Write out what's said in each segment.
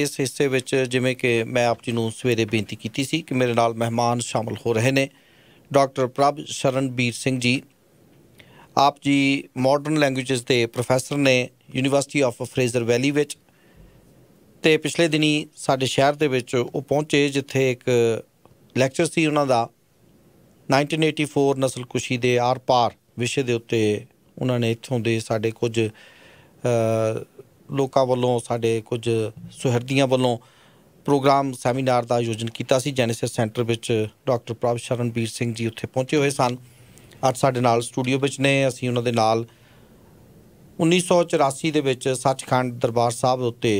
ਇਸ ਹਿੱਸੇ ਵਿੱਚ ਜਿਵੇਂ ਕਿ ਮੈਂ ਆਪ ਜੀ ਨੂੰ ਸਵੇਰੇ ਬੇਨਤੀ ਕੀਤੀ ਸੀ ਕਿ ਮੇਰੇ ਨਾਲ ਮਹਿਮਾਨ ਸ਼ਾਮਲ ਹੋ ਰਹੇ ਨੇ ਡਾਕਟਰ ਪ੍ਰਭ ਸ਼ਰਨਬੀਰ ਸਿੰਘ ਜੀ ਆਪ ਜੀ ਮਾਡਰਨ ਲੈਂਗੁਏਜਸ ਦੇ ਪ੍ਰੋਫੈਸਰ ਨੇ ਯੂਨੀਵਰਸਿਟੀ ਆਫ ਫਰੇਜ਼ਰ ਵੈਲੀ ਵਿੱਚ ਤੇ ਪਿਛਲੇ ਦਿਨੀ ਸਾਡੇ ਸ਼ਹਿਰ ਦੇ ਵਿੱਚ ਉਹ ਪਹੁੰਚੇ ਜਿੱਥੇ ਇੱਕ ਲੈਕਚਰ ਸੀ ਉਹਨਾਂ ਦਾ 1984 ਨਸਲ ਕੁਸ਼ੀ ਦੇ ਆਰ-ਪਾਰ ਵਿਸ਼ੇ ਦੇ ਉੱਤੇ ਉਹਨਾਂ ਨੇ ਇੱਥੋਂ ਦੇ ਸਾਡੇ ਕੁਝ ਲੋਕਾਂ ਵੱਲੋਂ ਸਾਡੇ ਕੁਝ ਸੁਹਿਰਦੀਆਂ ਵੱਲੋਂ ਪ੍ਰੋਗਰਾਮ ਸੈਮੀਨਾਰ ਦਾ ਆਯੋਜਨ ਕੀਤਾ ਸੀ ਜੈਨੇਸਿਸ ਸੈਂਟਰ ਵਿੱਚ ਡਾਕਟਰ ਪ੍ਰਭ ਸ਼ਰਨਵੀਰ ਸਿੰਘ ਜੀ ਉੱਥੇ ਪਹੁੰਚੇ ਹੋਏ ਸਨ ਅੱਜ ਸਾਡੇ ਨਾਲ ਸਟੂਡੀਓ ਵਿੱਚ ਨੇ ਅਸੀਂ ਉਹਨਾਂ ਦੇ ਨਾਲ 1984 ਦੇ ਵਿੱਚ ਸੱਚਖੰਡ ਦਰਬਾਰ ਸਾਹਿਬ ਉੱਤੇ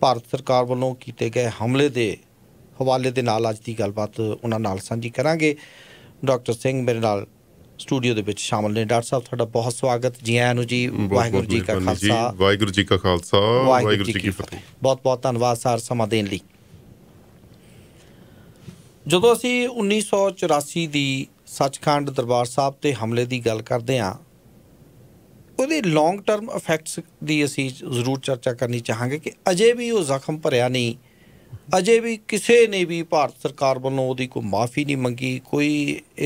ਭਾਰਤ ਸਰਕਾਰ ਵੱਲੋਂ ਕੀਤੇ ਗਏ ਹਮਲੇ ਦੇ ਹਵਾਲੇ ਦੇ ਨਾਲ ਅੱਜ ਦੀ ਗੱਲਬਾਤ ਉਹਨਾਂ ਨਾਲ ਸਾਂਝੀ ਕਰਾਂਗੇ ਡਾਕਟਰ ਸਿੰਘ ਮੇਰੇ ਨਾਲ ਸਟੂਡੀਓ ਦੇ ਵਿੱਚ ਸ਼ਾਮਲ ਨੇ ਡਾਕਟਰ ਸਾਹਿਬ ਤੁਹਾਡਾ ਬਹੁਤ ਸਵਾਗਤ ਜੀ ਆਇਆਂ ਨੂੰ ਜੀ ਵਾਹਿਗੁਰੂ ਜੀ ਕਾ ਖਾਲਸਾ ਵਾਹਿਗੁਰੂ ਜੀ ਕਾ ਖਾਲਸਾ ਵਾਹਿਗੁਰੂ ਜੀ ਕੀ ਫਤਿਹ ਬਹੁਤ ਬਹੁਤ ਧੰਨਵਾਦ ਸਰ ਸਮਾਂ ਦੇਣ ਲਈ ਜਦੋਂ ਅਸੀਂ 1984 ਦੀ ਸੱਚਖੰਡ ਦਰਬਾਰ ਸਾਹਿਬ ਤੇ ਹਮਲੇ ਦੀ ਗੱਲ ਕਰਦੇ ਹਾਂ ਉਹਦੇ ਲੌਂਗ ਟਰਮ ਇਫੈਕਟਸ ਦੀ ਅਸੀਂ ਜ਼ਰੂਰ ਚਰਚਾ ਕਰਨੀ ਚਾਹਾਂਗੇ ਕਿ ਅਜੇ ਵੀ ਉਹ ਜ਼ਖਮ ਭਰਿਆ ਨਹੀਂ ਅਜੇ ਵੀ ਕਿਸੇ ਨੇ ਵੀ ਭਾਰਤ ਸਰਕਾਰ ਵੱਲੋਂ ਉਹਦੀ ਕੋਈ ਮਾਫੀ ਨਹੀਂ ਮੰਗੀ ਕੋਈ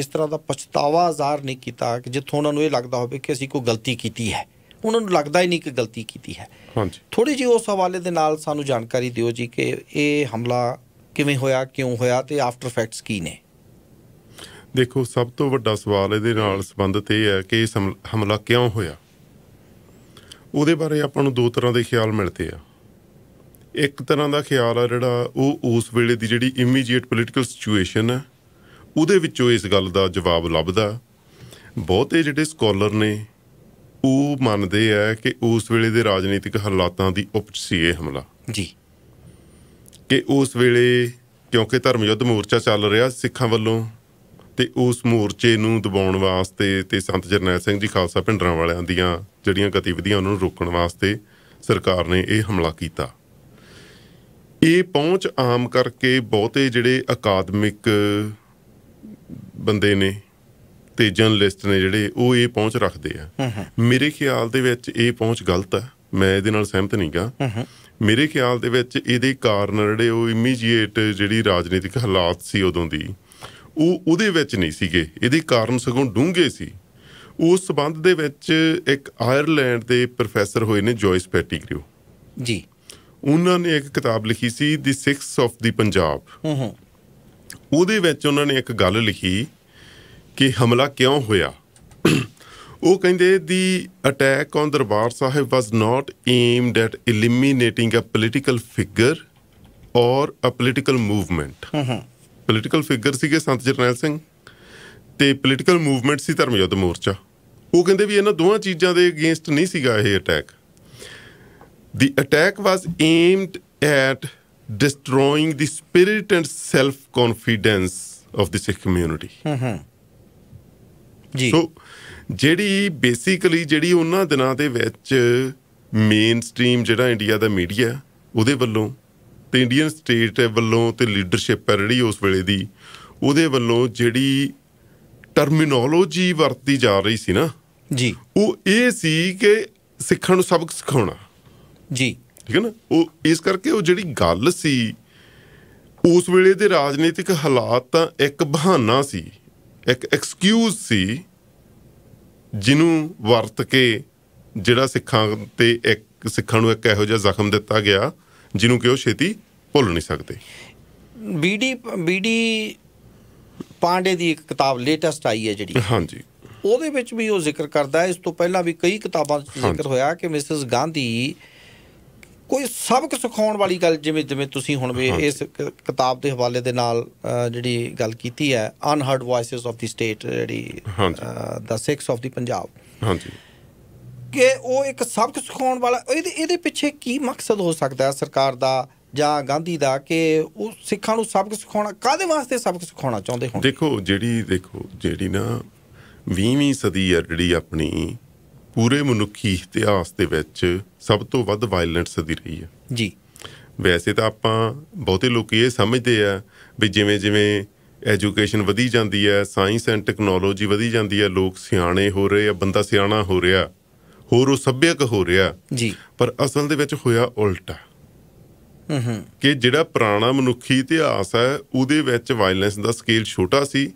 ਇਸ ਤਰ੍ਹਾਂ ਦਾ ਪਛਤਾਵਾ ਜ਼ਾਹਰ ਨਹੀਂ ਕੀਤਾ ਕਿ ਜਿੱਥੋਂ ਉਹਨਾਂ ਨੂੰ ਇਹ ਲੱਗਦਾ ਹੋਵੇ ਕਿ ਅਸੀਂ ਕੋਈ ਗਲਤੀ ਕੀਤੀ ਹੈ ਉਹਨਾਂ ਨੂੰ ਲੱਗਦਾ ਹੀ ਨਹੀਂ ਕਿ ਗਲਤੀ ਕੀਤੀ ਹੈ ਹਾਂਜੀ ਥੋੜੀ ਜਿਹੀ ਉਸ ਹਵਾਲੇ ਦੇ ਨਾਲ ਸਾਨੂੰ ਜਾਣਕਾਰੀ ਦਿਓ ਜੀ ਕਿ ਇਹ ਹਮਲਾ ਕਿਵੇਂ ਹੋਇਆ ਕਿਉਂ ਹੋਇਆ ਤੇ ਆਫਟਰ ਫੈਕਟਸ ਕੀ ਨੇ ਦੇਖੋ ਸਭ ਤੋਂ ਵੱਡਾ ਸਵਾਲ ਇਹਦੇ ਨਾਲ ਸੰਬੰਧਿਤ ਇਹ ਹੈ ਕਿ ਇਹ ਹਮਲਾ ਕਿਉਂ ਹੋਇਆ ਉਹਦੇ ਬਾਰੇ ਆਪਾਂ ਨੂੰ ਦੋ ਤਰ੍ਹਾਂ ਦੇ ਖਿਆਲ ਮਿਲਦੇ ਆ ਇੱਕ ਤਰ੍ਹਾਂ ਦਾ ਖਿਆਲ ਆ ਜਿਹੜਾ ਉਹ ਉਸ ਵੇਲੇ ਦੀ ਜਿਹੜੀ ਇਮੀਡੀਏਟ ਪੋਲੀਟੀਕਲ ਸਿਚੁਏਸ਼ਨ ਆ ਉਹਦੇ ਵਿੱਚੋਂ ਇਸ ਗੱਲ ਦਾ ਜਵਾਬ ਲੱਭਦਾ ਬਹੁਤੇ ਜਿਹੜੇ ਸਕਾਲਰ ਨੇ ਉਹ ਮੰਨਦੇ ਆ ਕਿ ਉਸ ਵੇਲੇ ਦੇ ਰਾਜਨੀਤਿਕ ਹਾਲਾਤਾਂ ਦੀ ਉਪਜ ਸੀ ਇਹ ਹਮਲਾ ਜੀ ਕਿ ਉਸ ਵੇਲੇ ਕਿਉਂਕਿ ਧਰਮ ਯੁੱਧ ਮੋਰਚਾ ਚੱਲ ਰਿਹਾ ਸਿੱਖਾਂ ਵੱਲੋਂ ਤੇ ਉਸ ਮੋਰਚੇ ਨੂੰ ਦਬਾਉਣ ਵਾਸਤੇ ਤੇ ਸੰਤ ਜਰਨੈਲ ਸਿੰਘ ਜੀ ਖਾਲਸਾ ਪਿੰਡਰਾਂ ਵਾਲਿਆਂ ਦੀਆਂ ਜਿਹੜੀਆਂ ਗਤੀਵਿਧੀਆਂ ਉਹਨਾਂ ਨੂੰ ਰੋਕਣ ਵਾਸਤੇ ਸਰਕਾਰ ਨੇ ਇਹ ਹਮਲਾ ਕੀਤਾ ਇਹ ਪਹੁੰਚ ਆਮ ਕਰਕੇ ਬਹੁਤੇ ਜਿਹੜੇ ਅਕਾਦਮਿਕ ਬੰਦੇ ਨੇ ਤੇ ਜਰਨਲਿਸਟ ਨੇ ਜਿਹੜੇ ਉਹ ਇਹ ਪਹੁੰਚ ਰੱਖਦੇ ਆ ਮੇਰੇ ਖਿਆਲ ਦੇ ਵਿੱਚ ਇਹ ਪਹੁੰਚ ਗਲਤ ਆ ਮੈਂ ਇਹਦੇ ਨਾਲ ਸਹਿਮਤ ਨਹੀਂਗਾ ਮੇਰੇ ਖਿਆਲ ਦੇ ਵਿੱਚ ਇਹਦੇ ਕਾਰਨ ਜਿਹੜੇ ਉਹ ਇਮੀਡੀਏਟ ਜਿਹੜੀ ਰਾਜਨੀਤਿਕ ਹਾਲਾਤ ਸੀ ਉਦੋਂ ਦੀ ਉਹ ਉਹਦੇ ਵਿੱਚ ਨਹੀਂ ਸੀਗੇ ਇਹਦੇ ਕਾਰਨ ਸਗੋਂ ਡੂੰਘੇ ਸੀ ਉਸ ਸਬੰਧ ਦੇ ਵਿੱਚ ਇੱਕ ਆਇਰਲੈਂਡ ਦੇ ਪ੍ਰੋਫੈਸਰ ਹੋਏ ਨੇ ਜੋਇਸ ਪੈਟੀਗਰੀਓ ਜੀ ਉਹਨਾਂ ਨੇ ਇੱਕ ਕਿਤਾਬ ਲਿਖੀ ਸੀ the Sikhs of the Punjab ਹੂੰ ਹੂੰ ਉਹਦੇ ਵਿੱਚ ਉਹਨਾਂ ਨੇ ਇੱਕ ਗੱਲ ਲਿਖੀ ਕਿ ਹਮਲਾ ਕਿਉਂ ਹੋਇਆ ਉਹ ਕਹਿੰਦੇ the attack on Darbar Sahib was not aimed at eliminating a political figure or a political movement ਹੂੰ ਹੂੰ ਪੋਲੀਟੀਕਲ ਫਿਗਰ ਸੀਗੇ ਸੰਤ ਜਰਨੈਲ ਸਿੰਘ ਤੇ ਪੋਲੀਟੀਕਲ ਮੂਵਮੈਂਟ ਸੀ ਧਰਮਯੁੱਧ ਮੋਰਚਾ ਉਹ ਕਹਿੰਦੇ ਵੀ ਇਹਨਾਂ ਦੋਹਾਂ ਚੀਜ਼ਾਂ ਦੇ ਅਗੇਂਸਟ ਨਹੀਂ ਸੀਗਾ ਇਹ attack The attack was aimed at destroying the spirit and self confidence of the Sikh community. ਜੀ ਸੋ ਜਿਹੜੀ ਬੇਸਿਕਲੀ ਜਿਹੜੀ ਉਹਨਾਂ ਦਿਨਾਂ ਦੇ ਵਿੱਚ ਮੇਨ ਸਟ੍ਰੀਮ ਜਿਹੜਾ ਇੰਡੀਆ ਦਾ ਮੀਡੀਆ ਉਹਦੇ ਵੱਲੋਂ ਤੇ ਇੰਡੀਅਨ ਸਟੇਟ ਵੱਲੋਂ ਤੇ ਲੀਡਰਸ਼ਿਪ ਹੈ ਜਿਹੜੀ ਉਸ ਵੇਲੇ ਦੀ ਉਹਦੇ ਵੱਲੋਂ ਜਿਹੜੀ ਟਰਮੀਨੋਲੋਜੀ ਵਰਤੀ ਜਾ ਰਹੀ ਸੀ ਨਾ ਜੀ ਉਹ ਇਹ ਸੀ ਕਿ ਸਿੱਖਣ ਨੂੰ ਸਬਕ ਸਿਖਾਉਣਾ ਜੀ ਠੀਕ ਹੈ ਨਾ ਉਹ ਇਸ ਕਰਕੇ ਉਹ ਜਿਹੜੀ ਗੱਲ ਸੀ ਉਸ ਵੇਲੇ ਦੇ ਰਾਜਨੀਤਿਕ ਹਾਲਾਤ ਤਾਂ ਇੱਕ ਬਹਾਨਾ ਸੀ ਇੱਕ ਐਕਸਕਿਊਜ਼ ਸੀ ਜਿਹਨੂੰ ਵਰਤ ਕੇ ਜਿਹੜਾ ਸਿੱਖਾਂ ਤੇ ਇੱਕ ਸਿੱਖਾਂ ਨੂੰ ਇੱਕ ਇਹੋ ਜਿਹਾ ਜ਼ਖਮ ਦਿੱਤਾ ਗਿਆ ਜਿਹਨੂੰ ਕਿ ਉਹ ਛੇਤੀ ਭੁੱਲ ਨਹੀਂ ਸਕਦੇ ਬੀਡੀ ਬੀਡੀ ਪਾਂਡੇ ਦੀ ਇੱਕ ਕਿਤਾਬ ਲੇਟੈਸਟ ਆਈ ਹੈ ਜਿਹੜੀ ਹਾਂਜੀ ਉਹਦੇ ਵਿੱਚ ਵੀ ਉਹ ਜ਼ਿਕਰ ਕਰਦਾ ਹੈ ਇਸ ਤੋਂ ਪਹਿਲਾਂ ਵੀ ਕਈ ਕਿਤਾਬਾਂ ਵਿੱਚ ਜ਼ਿਕਰ ਹੋਇਆ ਕਿ ਮਿਸਿਸ ਗਾਂਧੀ ਕੋਈ ਸਬਕ ਸਿਖਾਉਣ ਵਾਲੀ ਗੱਲ ਜਿਵੇਂ ਜਿਵੇਂ ਤੁਸੀਂ ਹੁਣ ਵੀ ਇਸ ਕਿਤਾਬ ਦੇ ਹਵਾਲੇ ਦੇ ਨਾਲ ਜਿਹੜੀ ਗੱਲ ਕੀਤੀ ਹੈ ਅਨਹਰਡ ਵਾਇਸਸ ਆਫ ਦੀ ਸਟੇਟ ਜਿਹੜੀ ਦਾ ਸਿਕਸ ਆਫ ਦੀ ਪੰਜਾਬ ਹਾਂਜੀ ਕਿ ਉਹ ਇੱਕ ਸਬਕ ਸਿਖਾਉਣ ਵਾਲਾ ਇਹਦੇ ਇਹਦੇ ਪਿੱਛੇ ਕੀ ਮਕਸਦ ਹੋ ਸਕਦਾ ਹੈ ਸਰਕਾਰ ਦਾ ਜਾਂ ਗਾਂਧੀ ਦਾ ਕਿ ਉਹ ਸਿੱਖਾਂ ਨੂੰ ਸਬਕ ਸਿਖਾਉਣਾ ਕਾਦੇ ਵਾਸਤੇ ਸਬਕ ਸਿਖਾਉਣਾ ਚਾਹੁੰਦੇ ਹੋਣ ਦੇਖੋ ਜਿਹੜੀ ਦੇਖੋ ਜਿਹੜੀ ਨਾ 20ਵੀਂ ਸਦੀ ਆ ਜਿਹੜੀ ਆਪਣੀ ਪੂਰੇ ਮਨੁੱਖੀ ਇਤਿਹਾਸ ਦੇ ਵਿੱਚ ਸਭ ਤੋਂ ਵੱਧ ਵਾਇਲੈਂਸ ਦੀ ਰਹੀ ਹੈ ਜੀ ਵੈਸੇ ਤਾਂ ਆਪਾਂ ਬਹੁਤੇ ਲੋਕ ਇਹ ਸਮਝਦੇ ਆ ਵੀ ਜਿਵੇਂ ਜਿਵੇਂ ਐਜੂਕੇਸ਼ਨ ਵਧੀ ਜਾਂਦੀ ਹੈ ਸਾਇੰਸ ਐਂਡ ਟੈਕਨੋਲੋਜੀ ਵਧੀ ਜਾਂਦੀ ਹੈ ਲੋਕ ਸਿਆਣੇ ਹੋ ਰਹੇ ਆ ਬੰਦਾ ਸਿਆਣਾ ਹੋ ਰਿਹਾ ਹੋਰ ਉਹ ਸੱਭਿਅਕ ਹੋ ਰਿਹਾ ਜੀ ਪਰ ਅਸਲ ਦੇ ਵਿੱਚ ਹੋਇਆ ਉਲਟਾ ਹਮਮ ਕਿ ਜਿਹੜਾ ਪੁਰਾਣਾ ਮਨੁੱਖੀ ਇਤਿਹਾਸ ਹੈ ਉਹਦੇ ਵਿੱਚ ਵਾਇਲੈਂਸ ਦਾ ਸਕੇਲ ਛੋਟਾ ਸੀ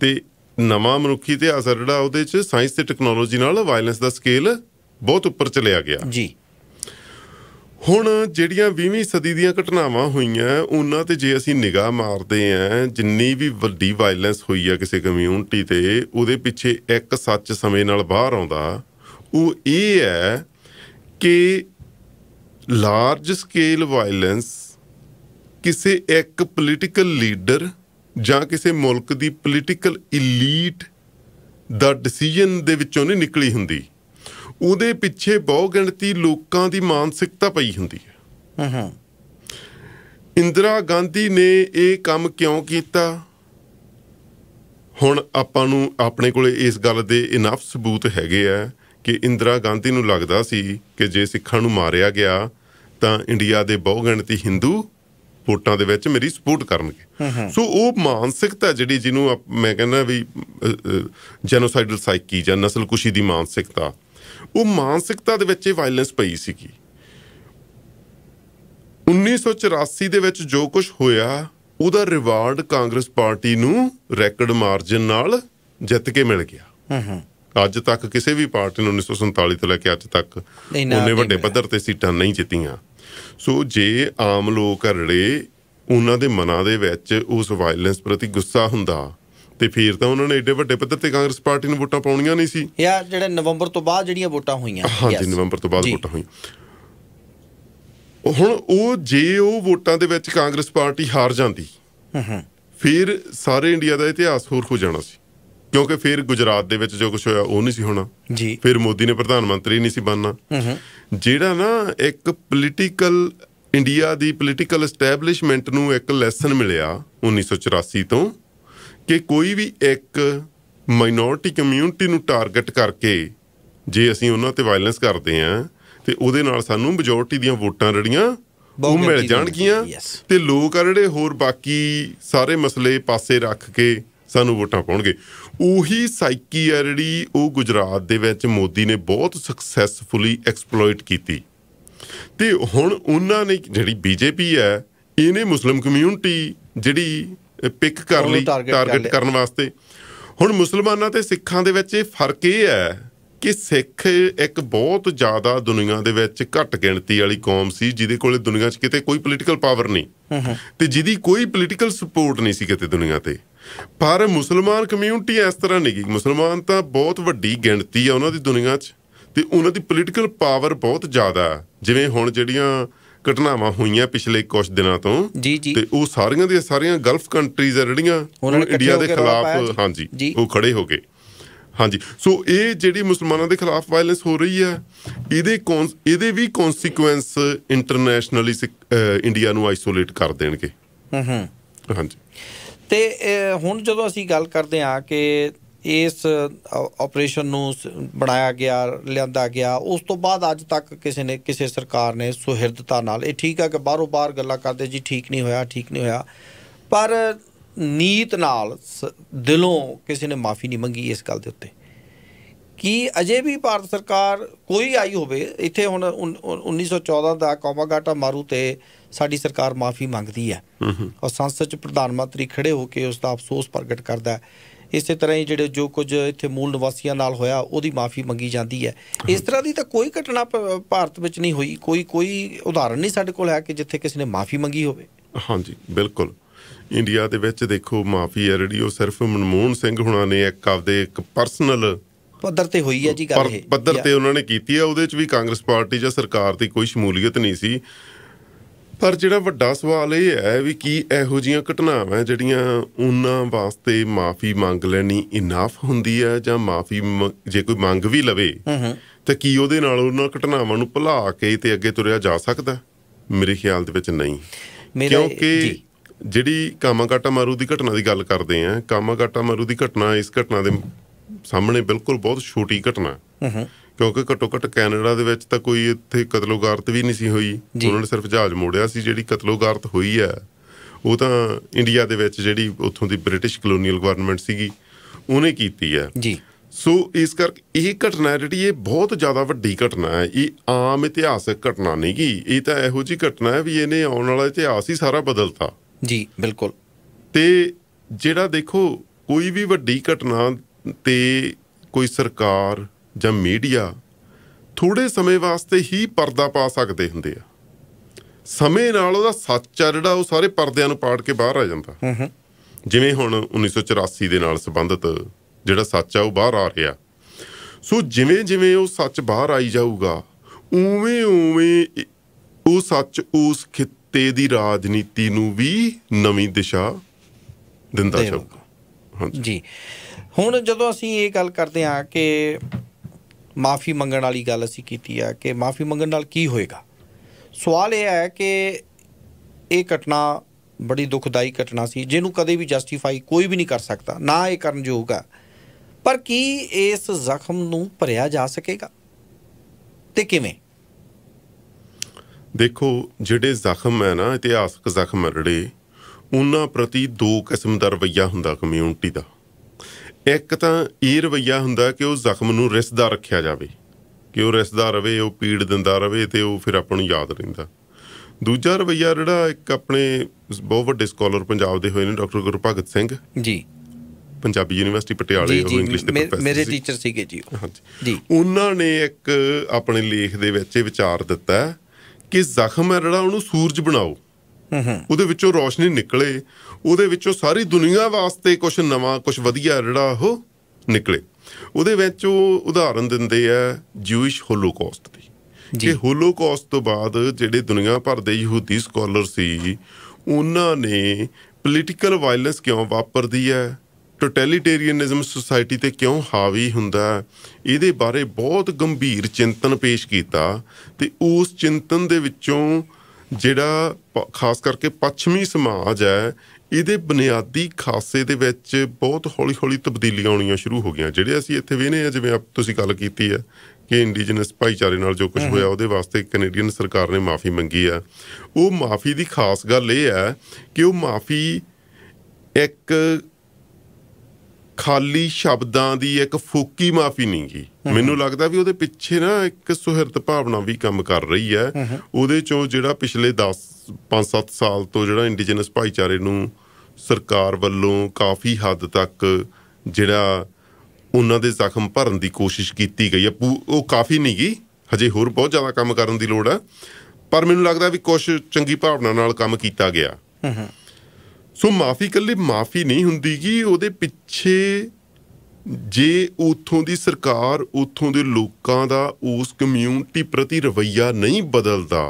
ਤੇ ਨਵਾਂ ਮਨੁੱਖੀ ਇਤਿਹਾਸ ਆ ਜਿਹੜਾ ਉਹਦੇ 'ਚ ਸਾਇੰਸ ਤੇ ਟੈਕਨੋਲੋਜੀ ਨਾਲ ਵਾਇਲੈਂਸ ਦਾ ਸਕੇਲ ਬਹੁਤ ਉੱਪਰ ਚਲੇ ਗਿਆ ਜੀ ਹੁਣ ਜਿਹੜੀਆਂ 20ਵੀਂ ਸਦੀ ਦੀਆਂ ਘਟਨਾਵਾਂ ਹੋਈਆਂ ਉਹਨਾਂ ਤੇ ਜੇ ਅਸੀਂ ਨਿਗਾਹ ਮਾਰਦੇ ਆਂ ਜਿੰਨੀ ਵੀ ਵੱਡੀ ਵਾਇਲੈਂਸ ਹੋਈ ਆ ਕਿਸੇ ਕਮਿਊਨਿਟੀ ਤੇ ਉਹਦੇ ਪਿੱਛੇ ਇੱਕ ਸੱਚ ਸਮੇਂ ਨਾਲ ਬਾਹਰ ਆਉਂਦਾ ਉਹ ਇਹ ਹੈ ਕਿ ਲਾਰਜ ਸਕੇਲ ਵਾਇਲੈਂਸ ਕਿਸੇ ਇੱਕ ਪੋਲੀਟੀਕਲ ਲੀਡਰ ਜਾਂ ਕਿਸੇ ਮੁਲਕ ਦੀ ਪੋਲੀਟੀਕਲ 엘ੀਟ ਦਾ ਡਿਸੀਜਨ ਦੇ ਵਿੱਚੋਂ ਨਹੀਂ ਨਿਕਲੀ ਹੁੰਦੀ ਉਹਦੇ ਪਿੱਛੇ ਬਹੁ ਗਿਣਤੀ ਲੋਕਾਂ ਦੀ ਮਾਨਸਿਕਤਾ ਪਈ ਹੁੰਦੀ ਹੈ ਹਾਂ ਹਾਂ ਇੰਦਰਾ ਗਾਂਧੀ ਨੇ ਇਹ ਕੰਮ ਕਿਉਂ ਕੀਤਾ ਹੁਣ ਆਪਾਂ ਨੂੰ ਆਪਣੇ ਕੋਲੇ ਇਸ ਗੱਲ ਦੇ ਇਨਫ ਸਬੂਤ ਹੈਗੇ ਆ ਕਿ ਇੰਦਰਾ ਗਾਂਧੀ ਨੂੰ ਲੱਗਦਾ ਸੀ ਕਿ ਜੇ ਸਿੱਖਾਂ ਨੂੰ ਮਾਰਿਆ ਗਿਆ ਤਾਂ ਇੰਡੀਆ ਦੇ ਬਹੁ ਗਿਣਤੀ ਹਿੰਦੂ ਵੋਟਾਂ ਦੇ ਵਿੱਚ ਮੇਰੀ ਸਪੋਰਟ ਕਰਨਗੇ ਸੋ ਉਹ ਮਾਨਸਿਕਤਾ ਜਿਹੜੀ ਜਿਹਨੂੰ ਮੈਂ ਕਹਿੰਦਾ ਵੀ ਜੈਨੋਸਾਈਡਲ ਸਾਈਕੀ ਜਾਂ ਨਸਲਕੁਸ਼ੀ ਦੀ ਮਾਨਸਿਕਤਾ ਉਹ ਮਾਨਸਿਕਤਾ ਦੇ ਵਿੱਚ ਇਹ ਵਾਇਲੈਂਸ ਪਈ ਸੀਗੀ 1984 ਦੇ ਵਿੱਚ ਜੋ ਕੁਝ ਹੋਇਆ ਉਹਦਾ ਰਿਵਾਰਡ ਕਾਂਗਰਸ ਪਾਰਟੀ ਨੂੰ ਰੈਕੋਰਡ ਮਾਰਜਨ ਨਾਲ ਜਿੱਤ ਕੇ ਮਿਲ ਗਿਆ ਹਾਂ ਹਾਂ ਅੱਜ ਤੱਕ ਕਿਸੇ ਵੀ ਪਾਰਟੀ ਨੂੰ 1947 ਤੋਂ ਲੈ ਕੇ ਅੱਜ ਤੱਕ ਉਹਨੇ ਵੱਡੇ ਪੱਧਰ ਤੇ ਸੀਟਾਂ ਨਹੀਂ ਜਿੱਤੀਆਂ ਸੋ ਜੇ ਆਮ ਲੋਕ ਰੜੇ ਉਹਨਾਂ ਦੇ ਮਨਾਂ ਦੇ ਵਿੱਚ ਉਸ ਵਾਇਲੈਂਸ ਪ੍ਰਤੀ ਗੁੱਸਾ ਹੁੰਦਾ ਤੇ ਫਿਰ ਤਾਂ ਉਹਨਾਂ ਨੇ ਏਡੇ ਵੱਡੇ ਪੱਧਰ ਤੇ ਕਾਂਗਰਸ ਪਾਰਟੀ ਨੂੰ ਵੋਟਾਂ ਪਾਉਣੀਆਂ ਨਹੀਂ ਸੀ ਯਾਰ ਜਿਹੜੇ ਨਵੰਬਰ ਤੋਂ ਬਾਅਦ ਜਿਹੜੀਆਂ ਵੋਟਾਂ ਹੋਈਆਂ ਹਾਂਜੀ ਨਵੰਬਰ ਤੋਂ ਬਾਅਦ ਵੋਟਾਂ ਹੋਈਆਂ ਹੁਣ ਉਹ ਜੇ ਉਹ ਵੋਟਾਂ ਦੇ ਵਿੱਚ ਕਾਂਗਰਸ ਪਾਰਟੀ ਹਾਰ ਜਾਂਦੀ ਹੂੰ ਹੂੰ ਫਿਰ ਸਾਰੇ ਇੰਡੀਆ ਦਾ ਇਤਿਹਾਸ ਹੋਰ ਹੋ ਜਾਣਾ ਸੀ ਕਿਉਂਕਿ ਫਿਰ ਗੁਜਰਾਤ ਦੇ ਵਿੱਚ ਜੋ ਕੁਝ ਹੋਇਆ ਉਹ ਨਹੀਂ ਸੀ ਹੋਣਾ ਜੀ ਫਿਰ ਮੋਦੀ ਨੇ ਪ੍ਰਧਾਨ ਮੰਤਰੀ ਨਹੀਂ ਸੀ ਬਣਨਾ ਜਿਹੜਾ ਨਾ ਇੱਕ ਪੋਲੀਟੀਕਲ ਇੰਡੀਆ ਦੀ ਪੋਲੀਟੀਕਲ ਐਸਟੈਬਲਿਸ਼ਮੈਂਟ ਨੂੰ ਇੱਕ ਲੈਸਨ ਮਿਲਿਆ 1984 ਤੋਂ ਕਿ ਕੋਈ ਵੀ ਇੱਕ ਮਾਈਨੋਰਟੀ ਕਮਿਊਨਿਟੀ ਨੂੰ ਟਾਰਗੇਟ ਕਰਕੇ ਜੇ ਅਸੀਂ ਉਹਨਾਂ ਤੇ ਵਾਇਲੈਂਸ ਕਰਦੇ ਆਂ ਤੇ ਉਹਦੇ ਨਾਲ ਸਾਨੂੰ ਮੈਜੋਰਟੀ ਦੀਆਂ ਵੋਟਾਂ ਰੜੀਆਂ ਉਹ ਮਿਲ ਜਾਣਗੀਆਂ ਤੇ ਲੋਕ ਆ ਜਿਹੜੇ ਹੋਰ ਬਾਕੀ ਸਾਰੇ ਮਸਲੇ ਪਾਸੇ ਰੱਖ ਕੇ ਸਾਨੂੰ ਵੋਟਾਂ ਪਾਉਣਗੇ ਉਹੀ ਸਾਈਕੀ ਆ ਜਿਹੜੀ ਉਹ ਗੁਜਰਾਤ ਦੇ ਵਿੱਚ ਮੋਦੀ ਨੇ ਬਹੁਤ ਸਕਸੈਸਫੁਲੀ ਐਕਸਪਲੋਇਟ ਕੀਤੀ ਤੇ ਹੁਣ ਉਹਨਾਂ ਨੇ ਜਿਹੜੀ ਬੀਜੇਪੀ ਹੈ ਇਹਨੇ ਮੁਸਲਮ ਕਮਿਊਨਿਟੀ ਜਿਹੜੀ ਪਿਕ ਕਰ ਲਈ ਟਾਰਗੇਟ ਕਰਨ ਵਾਸਤੇ ਹੁਣ ਮੁਸਲਮਾਨਾਂ ਤੇ ਸਿੱਖਾਂ ਦੇ ਵਿੱਚ ਇਹ ਫਰਕ ਇਹ ਹੈ ਕਿ ਸਿੱਖ ਇੱਕ ਬਹੁਤ ਜ਼ਿਆਦਾ ਦੁਨੀਆ ਦੇ ਵਿੱਚ ਘੱਟ ਗਿਣਤੀ ਵਾਲੀ ਕੌਮ ਸੀ ਜਿਹਦੇ ਕੋਲੇ ਦੁਨੀਆ 'ਚ ਕਿਤੇ ਕੋਈ ਪੋਲੀਟੀਕਲ ਪਾਵਰ ਨਹੀਂ ਤੇ ਜਿਹਦੀ ਕੋਈ ਪੋਲੀਟੀਕਲ ਸਪੋਰਟ ਨਹੀਂ ਸੀ ਕਿਤੇ ਦੁਨੀਆ ਤੇ ਪਰ ਮੁਸਲਮਾਨ ਕਮਿਊਨਿਟੀ ਇਸ ਤਰ੍ਹਾਂ ਨਹੀਂ ਗਈ ਮੁਸਲਮਾਨ ਤਾਂ ਬਹੁਤ ਵੱਡੀ ਗਿਣਤੀ ਆ ਉਹਨਾਂ ਦੀ ਦੁਨੀਆ 'ਚ ਤੇ ਉਹਨਾਂ ਦੀ ਪੋਲੀਟੀਕਲ ਪਾਵਰ ਬਹੁਤ ਜ਼ਿਆਦਾ ਜਿਵੇਂ ਹੁਣ ਜਿਹੜੀਆਂ ਘਟਨਾਵਾਂ ਹੋਈਆਂ ਪਿਛਲੇ ਕੁਝ ਦਿਨਾਂ ਤੋਂ ਤੇ ਉਹ ਸਾਰੀਆਂ ਦੀਆਂ ਸਾਰੀਆਂ ਗਲਫ ਕੰਟਰੀਜ਼ ਆ ਜਿਹੜੀਆਂ ਇੰਡੀਆ ਦੇ ਖਿਲਾਫ ਹਾਂਜੀ ਉਹ ਖੜੇ ਹੋ ਗਏ ਹਾਂਜੀ ਸੋ ਇਹ ਜਿਹੜੀ ਮੁਸਲਮਾਨਾਂ ਦੇ ਖਿਲਾਫ ਵਾਇਲੈਂਸ ਹੋ ਰਹੀ ਆ ਇਹਦੇ ਇਹਦੇ ਵੀ ਕਨਸੀਕੁਐਂਸ ਇੰਟਰਨੈਸ਼ਨਲੀ ਇੰਡੀਆ ਨੂੰ ਆਈਸੋਲੇਟ ਕਰ ਦੇਣਗੇ ਹਾਂ ਹਾਂ ਹਾਂਜੀ ਤੇ ਹੁਣ ਜਦੋਂ ਅਸੀਂ ਗੱਲ ਕਰਦੇ ਆ ਕਿ ਇਸ ਆਪਰੇਸ਼ਨ ਨੂੰ ਬਣਾਇਆ ਗਿਆ ਲਿਆਂਦਾ ਗਿਆ ਉਸ ਤੋਂ ਬਾਅਦ ਅੱਜ ਤੱਕ ਕਿਸੇ ਨੇ ਕਿਸੇ ਸਰਕਾਰ ਨੇ ਸੁਹਿਰਦਤਾ ਨਾਲ ਇਹ ਠੀਕ ਆ ਕਿ ਬਾਹਰੋਂ ਬਾਹਰ ਗੱਲਾਂ ਕਰਦੇ ਜੀ ਠੀਕ ਨਹੀਂ ਹੋਇਆ ਠੀਕ ਨਹੀਂ ਹੋਇਆ ਪਰ ਨੀਤ ਨਾਲ ਦਿਲੋਂ ਕਿਸੇ ਨੇ ਮਾਫੀ ਨਹੀਂ ਮੰਗੀ ਇਸ ਗੱਲ ਦੇ ਉੱਤੇ ਕਿ ਅਜੇ ਵੀ ਭਾਰਤ ਸਰਕਾਰ ਕੋਈ ਆਈ ਹੋਵੇ ਇੱਥੇ ਹੁਣ 1914 ਦਾ ਕੌਮਾਗਾਟਾ ਮਾਰੂ ਤੇ ਸਾਡੀ ਸਰਕਾਰ ਮਾਫੀ ਮੰਗਦੀ ਹੈ ਔਰ ਸੰਸਦ 'ਚ ਪ੍ਰਧਾਨ ਮੰਤਰੀ ਖੜੇ ਹੋ ਕੇ ਉਸ ਦਾ ਅਫਸੋਸ ਪ੍ਰਗਟ ਕਰਦਾ ਹੈ ਇਸੇ ਤਰ੍ਹਾਂ ਹੀ ਜਿਹੜੇ ਜੋ ਕੁਝ ਇੱਥੇ ਮੂਲ ਨਿਵਾਸੀਆਂ ਨਾਲ ਹੋਇਆ ਉਹਦੀ ਮਾਫੀ ਮੰਗੀ ਜਾਂਦੀ ਹੈ ਇਸ ਤਰ੍ਹਾਂ ਦੀ ਤਾਂ ਕੋਈ ਘਟਨਾ ਭਾਰਤ ਵਿੱਚ ਨਹੀਂ ਹੋਈ ਕੋਈ ਕੋਈ ਉਦਾਹਰਣ ਨਹੀਂ ਸਾਡੇ ਕੋਲ ਹੈ ਕਿ ਜਿੱਥੇ ਕਿਸੇ ਨੇ ਮਾਫੀ ਮੰਗੀ ਹੋਵੇ ਹਾਂਜੀ ਬਿਲਕੁਲ ਇੰਡੀਆ ਦੇ ਵਿੱਚ ਦੇਖੋ ਮਾਫੀ ਹੈ ਜਿਹੜੀ ਉਹ ਸਿਰਫ ਮਨਮੋਹਨ ਸਿੰਘ ਹੁਣਾਂ ਨੇ ਇੱਕ ਆਪਦੇ ਇੱਕ ਪਰਸਨਲ ਪੱਧਰ ਤੇ ਹੋਈ ਹੈ ਜੀ ਗੱਲ ਇਹ ਪੱਧਰ ਤੇ ਉਹਨਾਂ ਨੇ ਕੀਤੀ ਹੈ ਉਹਦੇ ਵਿੱਚ ਵੀ ਕਾਂਗਰਸ ਪਾਰਟੀ ਜਾਂ ਸਰਕਾਰ ਦੀ ਕੋਈ ਸ਼ਮੂਲੀਅਤ ਨਹੀਂ ਸੀ ਪਰ ਜਿਹੜਾ ਵੱਡਾ ਸਵਾਲ ਇਹ ਹੈ ਵੀ ਕੀ ਇਹੋ ਜੀਆਂ ਘਟਨਾਵਾਂ ਜਿਹੜੀਆਂ ਉਹਨਾਂ ਵਾਸਤੇ ਮਾਫੀ ਮੰਗ ਲੈਣੀ ਇਨਾਫ ਹੁੰਦੀ ਹੈ ਜਾਂ ਮਾਫੀ ਜੇ ਕੋਈ ਮੰਗ ਵੀ ਲਵੇ ਤਾਂ ਕੀ ਉਹਦੇ ਨਾਲ ਉਹਨਾਂ ਘਟਨਾਵਾਂ ਨੂੰ ਭੁਲਾ ਕੇ ਤੇ ਅੱਗੇ ਤੁਰਿਆ ਜਾ ਸਕਦਾ ਮੇਰੇ ਖਿਆਲ ਦੇ ਵਿੱਚ ਨਹੀਂ ਕਿਉਂਕਿ ਜਿਹੜੀ ਕਾਮਾਗਾਟਾ ਮਾਰੂ ਦੀ ਘਟਨਾ ਦੀ ਗੱਲ ਕਰਦੇ ਆ ਕਾਮਾਗਾਟਾ ਮਾਰੂ ਦੀ ਘਟਨਾ ਇਸ ਘਟਨਾ ਦੇ ਸਾਹਮਣੇ ਬਿਲਕੁਲ ਬਹੁਤ ਛੋਟੀ ਘਟਨਾ ਹੈ ਕਿਉਂਕਿ ਘੱਟੋ ਘੱਟ ਕੈਨੇਡਾ ਦੇ ਵਿੱਚ ਤਾਂ ਕੋਈ ਇੱਥੇ ਕਤਲੋਗਾਰਤ ਵੀ ਨਹੀਂ ਸੀ ਹੋਈ ਉਹਨਾਂ ਨੇ ਸਿਰਫ ਜਹਾਜ਼ ਮੋੜਿਆ ਸੀ ਜਿਹੜੀ ਕਤਲੋਗਾਰਤ ਹੋਈ ਹੈ ਉਹ ਤਾਂ ਇੰਡੀਆ ਦੇ ਵਿੱਚ ਜਿਹੜੀ ਉੱਥੋਂ ਦੀ ਬ੍ਰਿਟਿਸ਼ ਕਲੋਨੀਅਲ ਗਵਰਨਮੈਂਟ ਸੀਗੀ ਉਹਨੇ ਕੀਤੀ ਹੈ ਜੀ ਸੋ ਇਸ ਕਰਕੇ ਇਹ ਘਟਨਾ ਜਿਹੜੀ ਇਹ ਬਹੁਤ ਜ਼ਿਆਦਾ ਵੱਡੀ ਘਟਨਾ ਹੈ ਇਹ ਆਮ ਇਤਿਹਾਸਿਕ ਘਟਨਾ ਨਹੀਂ ਗਈ ਇਹ ਤਾਂ ਇਹੋ ਜੀ ਘਟਨਾ ਹੈ ਵੀ ਇਹਨੇ ਆਉਣ ਵਾਲਾ ਇਤਿਹਾਸ ਹੀ ਸਾਰਾ ਬਦਲਤਾ ਜੀ ਬਿਲਕੁਲ ਤੇ ਜਿਹੜਾ ਦੇਖੋ ਕੋਈ ਵੀ ਵੱਡੀ ਘਟਨਾ ਤੇ ਕੋਈ ਸਰਕਾਰ ਜਾਂ ਮੀਡੀਆ ਥੋੜੇ ਸਮੇਂ ਵਾਸਤੇ ਹੀ ਪਰਦਾ ਪਾ ਸਕਦੇ ਹੁੰਦੇ ਆ ਸਮੇਂ ਨਾਲ ਉਹਦਾ ਸੱਚ ਆ ਜਿਹੜਾ ਉਹ ਸਾਰੇ ਪਰਦਿਆਂ ਨੂੰ ਪਾੜ ਕੇ ਬਾਹਰ ਆ ਜਾਂਦਾ ਜਿਵੇਂ ਹੁਣ 1984 ਦੇ ਨਾਲ ਸੰਬੰਧਿਤ ਜਿਹੜਾ ਸੱਚ ਆ ਉਹ ਬਾਹਰ ਆ ਰਿਹਾ ਸੋ ਜਿਵੇਂ ਜਿਵੇਂ ਉਹ ਸੱਚ ਬਾਹਰ ਆਈ ਜਾਊਗਾ ਉਵੇਂ ਉਵੇਂ ਉਹ ਸੱਚ ਉਸ ਖਿੱਤੇ ਦੀ ਰਾਜਨੀਤੀ ਨੂੰ ਵੀ ਨਵੀਂ ਦਿਸ਼ਾ ਦਿੰਦਾ ਜਾਊਗਾ ਜੀ ਹੁਣ ਜਦੋਂ ਅਸੀਂ ਇਹ ਗੱਲ ਕਰਦੇ ਆ ਕਿ ਮਾਫੀ ਮੰਗਣ ਵਾਲੀ ਗੱਲ ਅਸੀਂ ਕੀਤੀ ਆ ਕਿ ਮਾਫੀ ਮੰਗਣ ਨਾਲ ਕੀ ਹੋਏਗਾ ਸਵਾਲ ਇਹ ਹੈ ਕਿ ਇਹ ਘਟਨਾ ਬੜੀ ਦੁਖਦਾਈ ਘਟਨਾ ਸੀ ਜਿਹਨੂੰ ਕਦੇ ਵੀ ਜਸਟੀਫਾਈ ਕੋਈ ਵੀ ਨਹੀਂ ਕਰ ਸਕਦਾ ਨਾ ਇਹ ਕਰਨ ਯੋਗ ਆ ਪਰ ਕੀ ਇਸ ਜ਼ਖਮ ਨੂੰ ਭਰਿਆ ਜਾ ਸਕੇਗਾ ਤੇ ਕਿਵੇਂ ਦੇਖੋ ਜਿਹੜੇ ਜ਼ਖਮ ਹੈ ਨਾ ਇਤਿਹਾਸਕ ਜ਼ਖਮ ਰੜੇ ਉਹਨਾਂ ਪ੍ਰਤੀ ਦੋ ਕਿਸਮ ਦਾ ਰਵਈਆ ਹੁੰਦਾ ਕਮਿਊਨਿਟੀ ਦਾ ਇੱਕ ਤਾਂ ਇਹ ਰਵਈਆ ਹੁੰਦਾ ਕਿ ਉਹ ਜ਼ਖਮ ਨੂੰ ਰਿਸਦਾ ਰੱਖਿਆ ਜਾਵੇ ਕਿ ਉਹ ਰਿਸਦਾ ਰਵੇ ਉਹ ਪੀੜ ਦਿੰਦਾ ਰਵੇ ਤੇ ਉਹ ਫਿਰ ਆਪਾਂ ਨੂੰ ਯਾਦ ਰਹਿੰਦਾ ਦੂਜਾ ਰਵਈਆ ਜਿਹੜਾ ਇੱਕ ਆਪਣੇ ਬਹੁਤ ਵੱਡੇ ਸਕਾਲਰ ਪੰਜਾਬ ਦੇ ਹੋਏ ਨੇ ਡਾਕਟਰ ਗੁਰਭਗਤ ਸਿੰਘ ਜੀ ਪੰਜਾਬੀ ਯੂਨੀਵਰਸਿਟੀ ਪਟਿਆਲੇ ਉਹ ਇੰਗਲਿਸ਼ ਦੇ ਪ੍ਰੋਫੈਸਰ ਸੀ ਮੇਰੇ ਟੀਚਰ ਸੀਗੇ ਜੀ ਜੀ ਉਹਨਾਂ ਨੇ ਇੱਕ ਆਪਣੇ ਲੇਖ ਦੇ ਵਿੱਚ ਇਹ ਵਿਚਾਰ ਦਿੱਤਾ ਕਿ ਜ਼ਖਮ ਹੈ ਜਿਹੜਾ ਉਹਨੂੰ ਸੂਰਜ ਬਣਾਓ ਉਹਦੇ ਵਿੱਚੋਂ ਰੋਸ਼ਨੀ ਨਿਕਲੇ ਉਹਦੇ ਵਿੱਚੋਂ ਸਾਰੀ ਦੁਨੀਆ ਵਾਸਤੇ ਕੁਝ ਨਵਾਂ ਕੁਝ ਵਧੀਆ ਜਿਹੜਾ ਉਹ ਨਿਕਲੇ ਉਹਦੇ ਵਿੱਚ ਉਹ ਉਦਾਹਰਨ ਦਿੰਦੇ ਆ ਜੂਇਸ਼ ਹੋਲੋਕਾਸਟ ਦੀ ਕਿ ਹੋਲੋਕਾਸਟ ਤੋਂ ਬਾਅਦ ਜਿਹੜੇ ਦੁਨੀਆ ਭਰ ਦੇ ਯਹੂਦੀ ਸਕਾਲਰ ਸੀ ਉਹਨਾਂ ਨੇ ਪੋਲੀਟੀਕਲ ਵਾਇਲੈਂਸ ਕਿਉਂ ਵਾਪਰਦੀ ਹੈ ਟੋਟੈਲੀਟੇਰੀਅਨਿਜ਼ਮ ਸੋਸਾਇਟੀ ਤੇ ਕਿਉਂ ਹਾਵੀ ਹੁੰਦਾ ਇਹਦੇ ਬਾਰੇ ਬਹੁਤ ਗੰਭੀਰ ਚਿੰਤਨ ਪੇਸ਼ ਕੀਤਾ ਤੇ ਉਸ ਚਿੰਤਨ ਦੇ ਵਿੱਚੋਂ ਜਿਹੜਾ ਖਾਸ ਕਰਕੇ ਪੱਛਮੀ ਸਮਾਜ ਹੈ ਇਹਦੇ ਬੁਨਿਆਦੀ ਖਾਸੇ ਦੇ ਵਿੱਚ ਬਹੁਤ ਹੌਲੀ-ਹੌਲੀ ਤਬਦੀਲੀਆਂ ਆਉਣੀਆਂ ਸ਼ੁਰੂ ਹੋ ਗਈਆਂ ਜਿਹੜੇ ਅਸੀਂ ਇੱਥੇ ਵੇਨੇ ਆ ਜਿਵੇਂ ਤੁਸੀਂ ਗੱਲ ਕੀਤੀ ਹੈ ਕਿ ਇੰਡੀਜਨਸ ਭਾਈਚਾਰੇ ਨਾਲ ਜੋ ਕੁਝ ਹੋਇਆ ਉਹਦੇ ਵਾਸਤੇ ਕੈਨੇਡੀਅਨ ਸਰਕਾਰ ਨੇ ਮਾਫੀ ਮੰਗੀ ਆ ਉਹ ਮਾਫੀ ਦੀ ਖਾਸ ਗੱਲ ਇਹ ਹੈ ਕਿ ਉਹ ਮਾਫੀ ਇੱਕ ਖਾਲੀ ਸ਼ਬਦਾਂ ਦੀ ਇੱਕ ਫੋਕੀ ਮਾਫੀ ਨਹੀਂ ਗਈ ਮੈਨੂੰ ਲੱਗਦਾ ਵੀ ਉਹਦੇ ਪਿੱਛੇ ਨਾ ਇੱਕ ਸੁਹਿਰਦ ਭਾਵਨਾ ਵੀ ਕੰਮ ਕਰ ਰਹੀ ਹੈ ਉਹਦੇ ਚੋਂ ਜਿਹੜਾ ਪਿਛਲੇ 10 5-7 ਸਾਲ ਤੋਂ ਜਿਹੜਾ ਇੰਡੀਜਨਸ ਭਾਈਚਾਰੇ ਨੂੰ ਸਰਕਾਰ ਵੱਲੋਂ ਕਾਫੀ ਹੱਦ ਤੱਕ ਜਿਹੜਾ ਉਹਨਾਂ ਦੇ ਜ਼ਖਮ ਭਰਨ ਦੀ ਕੋਸ਼ਿਸ਼ ਕੀਤੀ ਗਈ ਹੈ ਉਹ ਕਾਫੀ ਨਹੀਂ ਗਈ ਹਜੇ ਹੋਰ ਬਹੁਤ ਜ਼ਿਆਦਾ ਕੰਮ ਕਰਨ ਦੀ ਲੋੜ ਹੈ ਪਰ ਮੈਨੂੰ ਲੱਗਦਾ ਵੀ ਕੁਝ ਚੰਗੀ ਭਾਵਨਾ ਨਾਲ ਕੰਮ ਕੀਤਾ ਗਿਆ ਹਾਂ ਸੋ ਮਾਫੀ ਕੱਲੀ ਮਾਫੀ ਨਹੀਂ ਹੁੰਦੀ ਕਿ ਉਹਦੇ ਪਿੱਛੇ ਜੇ ਉਥੋਂ ਦੀ ਸਰਕਾਰ ਉਥੋਂ ਦੇ ਲੋਕਾਂ ਦਾ ਉਸ ਕਮਿਊਨਿਟੀ ਪ੍ਰਤੀ ਰਵਈਆ ਨਹੀਂ ਬਦਲਦਾ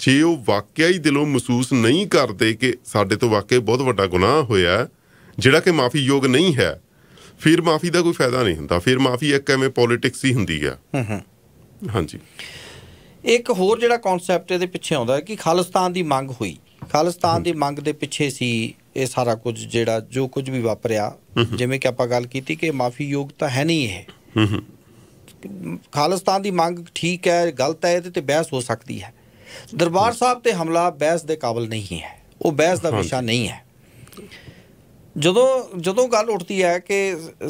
ਜੇ ਉਹ ਵਾਕਿਆ ਹੀ ਦਿਲੋਂ ਮਹਿਸੂਸ ਨਹੀਂ ਕਰਦੇ ਕਿ ਸਾਡੇ ਤੋਂ ਵਾਕਿਆ ਬਹੁਤ ਵੱਡਾ ਗੁਨਾਹ ਹੋਇਆ ਜਿਹੜਾ ਕਿ ਮਾਫੀ ਯੋਗ ਨਹੀਂ ਹੈ ਫਿਰ ਮਾਫੀ ਦਾ ਕੋਈ ਫਾਇਦਾ ਨਹੀਂ ਹੁੰਦਾ ਫਿਰ ਮਾਫੀ ਇੱਕ ਐਵੇਂ ਪੋਲਿਟਿਕਸ ਹੀ ਹੁੰਦੀ ਆ ਹਾਂਜੀ ਇੱਕ ਹੋਰ ਜਿਹੜਾ ਕਨਸੈਪਟ ਇਹਦੇ ਪਿੱਛੇ ਆਉਂਦਾ ਹੈ ਕਿ ਖਾਲਿਸਤਾਨ ਦੀ ਮੰਗ ਹੋਈ ਖਾਲਸਤਾਨ ਦੀ ਮੰਗ ਦੇ ਪਿੱਛੇ ਸੀ ਇਹ ਸਾਰਾ ਕੁਝ ਜਿਹੜਾ ਜੋ ਕੁਝ ਵੀ ਵਾਪਰਿਆ ਜਿਵੇਂ ਕਿ ਆਪਾਂ ਗੱਲ ਕੀਤੀ ਕਿ ਮਾਫੀ ਯੋਗ ਤਾਂ ਹੈ ਨਹੀਂ ਇਹ ਖਾਲਸਤਾਨ ਦੀ ਮੰਗ ਠੀਕ ਹੈ ਗਲਤ ਹੈ ਤੇ ਬਹਿਸ ਹੋ ਸਕਦੀ ਹੈ ਦਰਬਾਰ ਸਾਹਿਬ ਤੇ ਹਮਲਾ ਬਹਿਸ ਦੇ ਕਾਬਲ ਨਹੀਂ ਹੈ ਉਹ ਬਹਿਸ ਦਾ ਵਿਸ਼ਾ ਨਹੀਂ ਹੈ ਜਦੋਂ ਜਦੋਂ ਗੱਲ ਉੱਠਦੀ ਹੈ ਕਿ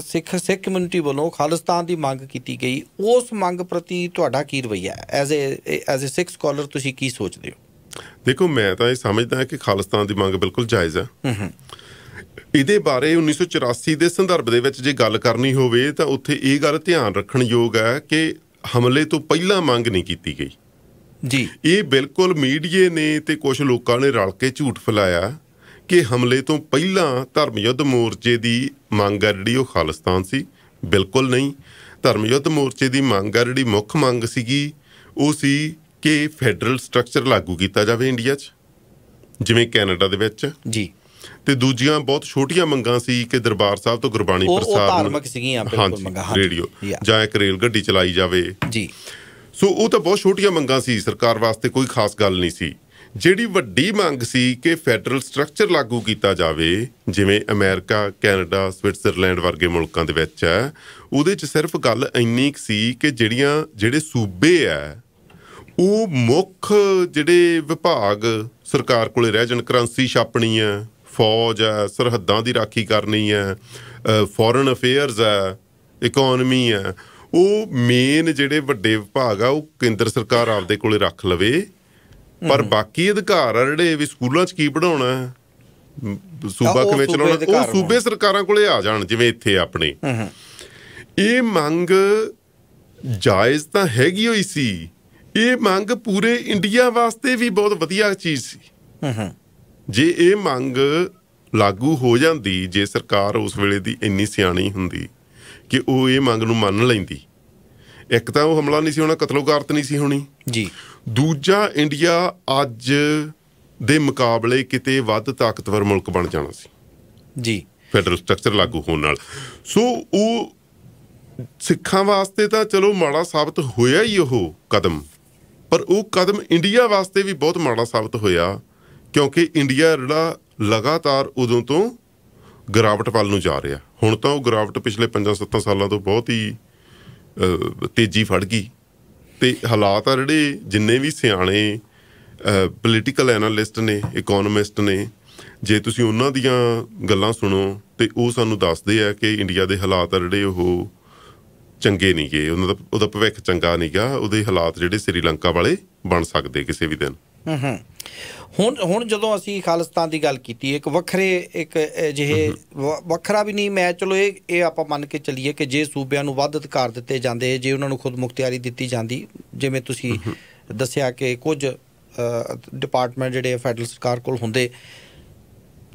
ਸਿੱਖ ਸਿੱਖ ਕਮਿਊਨਿਟੀ ਵੱਲੋਂ ਖਾਲਸਤਾਨ ਦੀ ਮੰਗ ਕੀਤੀ ਗਈ ਉਸ ਮੰਗ ਪ੍ਰਤੀ ਤੁਹਾਡਾ ਕੀ ਰਵਈਆ as a as a Sikh scholar ਤੁਸੀਂ ਕੀ ਸੋਚਦੇ ਹੋ ਦੇਖੋ ਮੈਂ ਤਾਂ ਇਹ ਸਮਝਦਾ ਕਿ ਖਾਲਸਤਾਨ ਦੀ ਮੰਗ ਬਿਲਕੁਲ ਜਾਇਜ਼ ਹੈ ਇਹਦੇ ਬਾਰੇ 1984 ਦੇ ਸੰਦਰਭ ਦੇ ਵਿੱਚ ਜੇ ਗੱਲ ਕਰਨੀ ਹੋਵੇ ਤਾਂ ਉੱਥੇ ਇਹ ਗੱਲ ਧਿਆਨ ਰੱਖਣ ਯੋਗ ਹੈ ਕਿ ਹਮਲੇ ਤੋਂ ਪਹਿਲਾਂ ਮੰਗ ਨਹੀਂ ਕੀਤੀ ਗਈ ਜੀ ਇਹ ਬਿਲਕੁਲ ਮੀਡੀਏ ਨੇ ਤੇ ਕੁਝ ਲੋਕਾਂ ਨੇ ਰਲ ਕੇ ਝੂਠ ਫੈਲਾਇਆ ਕਿ ਹਮਲੇ ਤੋਂ ਪਹਿਲਾਂ ਧਰਮ ਯੁੱਧ ਮੋਰਚੇ ਦੀ ਮੰਗ ਆ ਜਿਹੜੀ ਉਹ ਖਾਲਸਤਾਨ ਸੀ ਬਿਲਕੁਲ ਨਹੀਂ ਧਰਮ ਯੁੱਧ ਮੋਰਚੇ ਦੀ ਮੰਗ ਆ ਜਿਹੜੀ ਮੁੱਖ ਮੰਗ ਸੀਗੀ ਉਹ ਸੀ ਕਿ ਫੈਡਰਲ ਸਟਰਕਚਰ ਲਾਗੂ ਕੀਤਾ ਜਾਵੇ ਇੰਡੀਆ 'ਚ ਜਿਵੇਂ ਕੈਨੇਡਾ ਦੇ ਵਿੱਚ ਜੀ ਤੇ ਦੂਜੀਆਂ ਬਹੁਤ ਛੋਟੀਆਂ ਮੰਗਾਂ ਸੀ ਕਿ ਦਰਬਾਰ ਸਾਹਿਬ ਤੋਂ ਗੁਰਬਾਣੀ ਪ੍ਰਸਾਦ ਉਹ ਧਾਰਮਿਕ ਸੀਗੀਆਂ ਬਿਲਕੁਲ ਮੰਗਾਂ ਹਾਂ ਰੇਡੀਓ ਜਾਂ ਇੱਕ ਰੇਲ ਗੱਡੀ ਚਲਾਈ ਜਾਵੇ ਜੀ ਸੋ ਉਹ ਤਾਂ ਬਹੁਤ ਛੋਟੀਆਂ ਮੰਗਾਂ ਸੀ ਸਰਕਾਰ ਵਾਸਤੇ ਕੋਈ ਖਾਸ ਗੱਲ ਨਹੀਂ ਸੀ ਜਿਹੜੀ ਵੱਡੀ ਮੰਗ ਸੀ ਕਿ ਫੈਡਰਲ ਸਟਰਕਚਰ ਲਾਗੂ ਕੀਤਾ ਜਾਵੇ ਜਿਵੇਂ ਅਮਰੀਕਾ ਕੈਨੇਡਾ ਸਵਿਟਜ਼ਰਲੈਂਡ ਵਰਗੇ ਮੁਲਕਾਂ ਦੇ ਵਿੱਚ ਹੈ ਉਹਦੇ 'ਚ ਸਿਰਫ ਗੱਲ ਇੰਨੀ ਸੀ ਕਿ ਜਿਹੜੀਆਂ ਜਿਹੜੇ ਸੂਬੇ ਆ ਉਹ ਮੁੱਖ ਜਿਹੜੇ ਵਿਭਾਗ ਸਰਕਾਰ ਕੋਲੇ ਰਹਿ ਜਾਣ ਕਰੰਸੀ ਛਾਪਣੀ ਹੈ ਫੌਜ ਹੈ ਸਰਹੱਦਾਂ ਦੀ ਰਾਖੀ ਕਰਨੀ ਹੈ ਫੋਰਨ ਅਫੇਅਰਸ ਹੈ ਇਕਨੋਮੀ ਹੈ ਉਹ ਮੇਨ ਜਿਹੜੇ ਵੱਡੇ ਵਿਭਾਗ ਆ ਉਹ ਕੇਂਦਰ ਸਰਕਾਰ ਆਪਦੇ ਕੋਲੇ ਰੱਖ ਲਵੇ ਪਰ ਬਾਕੀ ਅਧਿਕਾਰ ਆ ਜਿਹੜੇ ਵੀ ਸਕੂਲਾਂ 'ਚ ਕੀ ਪੜਾਉਣਾ ਹੈ ਸੂਬਾ ਕਿਵੇਂ ਚਲਾਉਣਾ ਉਹ ਸੂਬੇ ਸਰਕਾਰਾਂ ਕੋਲੇ ਆ ਜਾਣ ਜਿਵੇਂ ਇੱਥੇ ਆਪਣੇ ਇਹ ਮੰਗ ਜਾਇਜ਼ ਤਾਂ ਹੈਗੀ ਹੋਈ ਸੀ ਇਹ ਮੰਗ ਪੂਰੇ ਇੰਡੀਆ ਵਾਸਤੇ ਵੀ ਬਹੁਤ ਵਧੀਆ ਚੀਜ਼ ਸੀ ਹਾਂ ਜੇ ਇਹ ਮੰਗ ਲਾਗੂ ਹੋ ਜਾਂਦੀ ਜੇ ਸਰਕਾਰ ਉਸ ਵੇਲੇ ਦੀ ਇੰਨੀ ਸਿਆਣੀ ਹੁੰਦੀ ਕਿ ਉਹ ਇਹ ਮੰਗ ਨੂੰ ਮੰਨ ਲੈਂਦੀ ਇੱਕ ਤਾਂ ਉਹ ਹਮਲਾ ਨਹੀਂ ਸੀ ਹੋਣਾ ਕਤਲੋਗਾਰਤ ਨਹੀਂ ਸੀ ਹੋਣੀ ਜੀ ਦੂਜਾ ਇੰਡੀਆ ਅੱਜ ਦੇ ਮੁਕਾਬਲੇ ਕਿਤੇ ਵੱਧ ਤਾਕਤਵਰ ਮੁਲਕ ਬਣ ਜਾਣਾ ਸੀ ਜੀ ਫੈਡਰਲ ਸਟਰਕਚਰ ਲਾਗੂ ਹੋਣ ਨਾਲ ਸੋ ਉਹ ਸਿੱਖਾਂ ਵਾਸਤੇ ਤਾਂ ਚਲੋ ਮਾੜਾ ਸਾਬਤ ਹੋਇਆ ਹੀ ਉਹ ਕਦਮ ਪਰ ਉਹ ਕਦਮ ਇੰਡੀਆ ਵਾਸਤੇ ਵੀ ਬਹੁਤ ਮਾੜਾ ਸਾਬਤ ਹੋਇਆ ਕਿਉਂਕਿ ਇੰਡੀਆ ਜਿਹੜਾ ਲਗਾਤਾਰ ਉਦੋਂ ਤੋਂ ਗਰਾਵਟ ਵੱਲ ਨੂੰ ਜਾ ਰਿਹਾ ਹੁਣ ਤਾਂ ਉਹ ਗਰਾਵਟ ਪਿਛਲੇ 5-7 ਸਾਲਾਂ ਤੋਂ ਬਹੁਤ ਹੀ ਤੇਜ਼ੀ ਫੜ ਗਈ ਤੇ ਹਾਲਾਤ ਆ ਜਿਹੜੇ ਜਿੰਨੇ ਵੀ ਸਿਆਣੇ ਪੋਲੀਟੀਕਲ ਐਨਾਲਿਸਟ ਨੇ ਇਕਨੋਮਿਸਟ ਨੇ ਜੇ ਤੁਸੀਂ ਉਹਨਾਂ ਦੀਆਂ ਗੱਲਾਂ ਸੁਣੋ ਤੇ ਉਹ ਸਾਨੂੰ ਦੱਸਦੇ ਆ ਕਿ ਇੰਡੀਆ ਦੇ ਹਾਲਾਤ ਆ ਜਿਹੜੇ ਉਹ ਚੰਗੇ ਨਹੀਂ ਗਏ ਉਹਨਾਂ ਦਾ ਉਹਦਾ ਭਵਿੱਖ ਚੰਗਾ ਨਹੀਂ ਗਿਆ ਉਹਦੇ ਹਾਲਾਤ ਜਿਹੜੇ ਸ੍ਰੀਲੰਕਾ ਵਾਲੇ ਬਣ ਸਕਦੇ ਕਿਸੇ ਵੀ ਦਿਨ ਹੂੰ ਹੂੰ ਹੁਣ ਹੁਣ ਜਦੋਂ ਅਸੀਂ ਖਾਲਿਸਤਾਨ ਦੀ ਗੱਲ ਕੀਤੀ ਇੱਕ ਵੱਖਰੇ ਇੱਕ ਜਿਹੇ ਵੱਖਰਾ ਵੀ ਨਹੀਂ ਮੈਂ ਚਲੋ ਇਹ ਇਹ ਆਪਾਂ ਮੰਨ ਕੇ ਚੱਲੀਏ ਕਿ ਜੇ ਸੂਬਿਆਂ ਨੂੰ ਵੱਧ ਅਧਿਕਾਰ ਦਿੱਤੇ ਜਾਂਦੇ ਜੇ ਉਹਨਾਂ ਨੂੰ ਖੁਦ ਮੁਖਤਿਆਰੀ ਦਿੱਤੀ ਜਾਂਦੀ ਜਿਵੇਂ ਤੁਸੀਂ ਦੱਸਿਆ ਕਿ ਕੁਝ ਡਿਪਾਰਟਮੈਂਟ ਜਿਹੜੇ ਫੈਡਰਲ ਸਰਕਾਰ ਕੋਲ ਹੁੰਦੇ